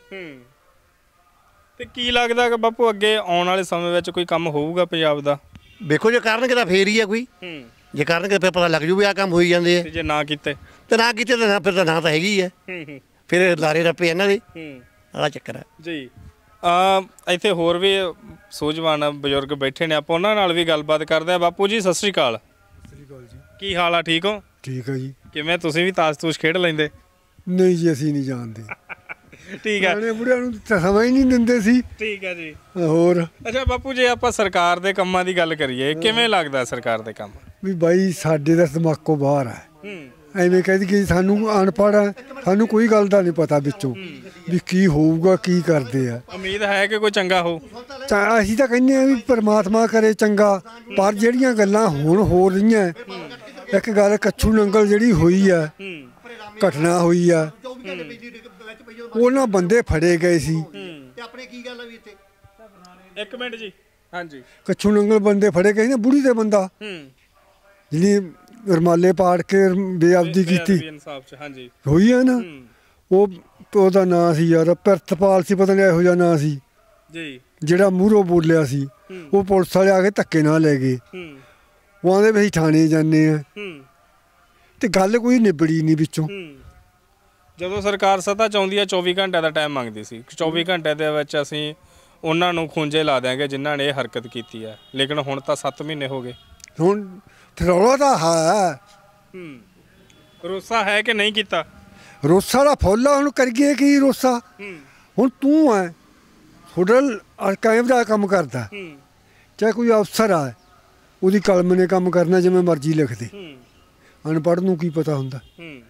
ਤੇ ਕੀ ਲੱਗਦਾ ਕਿ ਬਾਪੂ ਅੱਗੇ ਆਉਣ ਵਾਲੇ ਸਮੇਂ ਵਿੱਚ ਕੋਈ ਕੰਮ ਹੋਊਗਾ ਪੰਜਾਬ ਦਾ ਵੇਖੋ ਜੇ ਕਰਨਗੇ ਤਾਂ ਫੇਰ ਹੀ ਆ ਕੋਈ ਜੇ ਕਰਨਗੇ ਤਾਂ ਪਤਾ ਲੱਗ ਜੂ ਵੀ ਆ ਕੰਮ ਹੋਈ ਜਾਂਦੇ ਆ ਜੇ ਨਾ ਕੀਤੇ ਤੇ ਨਾ ਕੀਤੇ ਤਾਂ ਫਿਰ ਤਾਂ ਨਾ ਤਾਂ ਹੈਗੀ ਆ ਫਿਰ ਲਾਰੇ ਰੱਪੇ ਇਹਨਾਂ ਦੇ ਆਹ ਚੱਕਰ ਆ ਜੀ ਆ ਇੱਥੇ ਹੋਰ ਵੀ ਸੂਝਵਾਨ ਬਜ਼ੁਰਗ ਬੈਠੇ ਨੇ ਆਪਾਂ ਉਹਨਾਂ ਨਾਲ ਵੀ ਗੱਲਬਾਤ ਕਰਦੇ ਆ ਬਾਪੂ ਜੀ ਸਤਿ ਸ੍ਰੀ ਅਕਾਲ ਸਤਿ ਸ੍ਰੀ ਅਕਾਲ ਜੀ ਕੀ ਹਾਲ ਆ ਠੀਕ ਹੋ ਠੀਕ ਆ ਜੀ ਕਿਵੇਂ ਤੁਸੀਂ ਵੀ ਤਾਸ਼-ਤੂਸ਼ ਖੇਡ ਲੈਂਦੇ ਨਹੀਂ ਜੀ ਅਸੀਂ ਨਹੀਂ ਜਾਣਦੇ ਠੀਕ ਹੈ ਪੁਰਾਣੇ ਬੁੜਿਆਂ ਨੂੰ ਤਾਂ ਸਮਾਂ ਹੀ ਨਹੀਂ ਦਿੰਦੇ ਸੀ ਠੀਕ ਹੈ ਜੀ ਹੋਰ ਅੱਛਾ ਬਾਪੂ ਜੀ ਆਪਾਂ ਸਰਕਾਰ ਦੇ ਕੰਮਾਂ ਦੀ ਗੱਲ ਕਰੀਏ ਕਿਵੇਂ ਲੱਗਦਾ ਸਰਕਾਰ ਦੇ ਕੰਮ ਵੀ ਬਾਈ ਸਾਡੇ ਦਾ ਦਿਮਾਗੋਂ ਬਾਹਰ ਹੈ ਐਵੇਂ ਕਹਿੰਦੀ ਕਿ ਸਾਨੂੰ ਅਨਪੜ੍ਹ ਸਾਨੂੰ ਕੋਈ ਗੱਲ ਦਾ ਨਹੀਂ ਪਤਾ ਵਿੱਚੋਂ ਵੀ ਕੀ ਹੋਊਗਾ ਕੀ ਕਰਦੇ ਆ ਉਮੀਦ ਹੈ ਕਿ ਕੋਈ ਚੰਗਾ ਹੋ ਤਾਂ ਅਸੀਂ ਤਾਂ ਕਹਿੰਦੇ ਆ ਵੀ ਪਰਮਾਤਮਾ ਕਰੇ ਚੰਗਾ ਪਰ ਜਿਹੜੀਆਂ ਗੱਲਾਂ ਹੁਣ ਹੋ ਰਹੀਆਂ ਇੱਕ ਗੱਲ ਕੱਛੂ ਨੰਗਲ ਜਿਹੜੀ ਹੋਈ ਆ ਘਟਨਾ ਹੋਈ ਆ ਉਹਨਾਂ ਬੰਦੇ ਫੜੇ ਗਏ ਸੀ ਤੇ ਆਪਣੇ ਕੀ ਗੱਲ ਆ ਵੀ ਇੱਥੇ ਇੱਕ ਮਿੰਟ ਜੀ ਹਾਂਜੀ ਕੱਛੂ ਨੰਗਲ ਬੰਦੇ ਫੜੇ ਗਏ ਨੇ ਬੁੜੀ ਦੇ ਬੰਦਾ ਜਿਹੜੀ ਰਮਾਲੇ ਪਾੜ ਕੇ ਬੇਅਬਦੀ ਕੀਤੀ ਹਾਂਜੀ ਹੋਈ ਆ ਨਾ ਉਹ ਉਹਦਾ ਨਾਂ ਸੀ ਯਾਰ ਪ੍ਰਿਤਪਾਲ ਸੀ ਪਤਾ ਨਹੀਂ ਇਹੋ ਜਿਹਾ ਨਾਂ ਸੀ ਜੀ ਜਿਹੜਾ ਮੂਹਰੋਂ ਬੋਲਿਆ ਸੀ ਉਹ ਪੁਲਿਸ ਵਾਲੇ ਆ ਕੇ ਧੱਕੇ ਨਾਲ ਲੈ ਗਏ ਹੂੰ ਉਹ ਆਂਦੇ ਵੀ ਥਾਣੇ ਜਾਂਦੇ ਆ ਹੂੰ ਤੇ ਗੱਲ ਕੋਈ ਨਿਬੜੀ ਨਹੀਂ ਵਿੱਚੋਂ ਜਦੋਂ ਸਰਕਾਰ ਸਤਾ ਚਾਹੁੰਦੀ ਆ 24 ਘੰਟੇ ਦਾ ਟਾਈਮ ਮੰਗਦੀ ਸੀ 24 ਘੰਟੇ ਦੇ ਵਿੱਚ ਅਸੀਂ ਉਹਨਾਂ ਨੂੰ ਖੁੰਝੇ ਲਾ ਦਿਆਂਗੇ ਜਿਨ੍ਹਾਂ ਨੇ ਇਹ ਹਰਕਤ ਕੀਤੀ ਆ ਲੇਕਿਨ ਹੁਣ ਤਾਂ 7 ਮਹੀਨੇ ਹੋ ਗਏ ਹੁਣ ਫਰੋਲਾ ਤਾਂ ਹਾ ਹੂੰ ਰੋਸਾ ਹੈ ਕਿ ਨਹੀਂ ਕੀਤਾ ਰੋਸਾ ਦਾ ਫੁੱਲ ਆ ਹੁਣ ਕਰੀਏ ਕੀ ਰੋਸਾ ਹੁਣ ਤੂੰ ਐ ਹੋਟਲ ਕਾਇਮ ਦਾ ਕੰਮ ਕਰਦਾ ਚਾਹੇ ਕੋਈ ਅਫਸਰ ਆ ਉਹਦੀ ਕਲਮ ਨੇ ਕੰਮ ਕਰਨਾ ਜਿਵੇਂ ਮਰਜ਼ੀ ਲਿਖਦੇ ਅਨਪੜ੍ਹ ਨੂੰ ਕੀ ਪਤਾ ਹੁੰਦਾ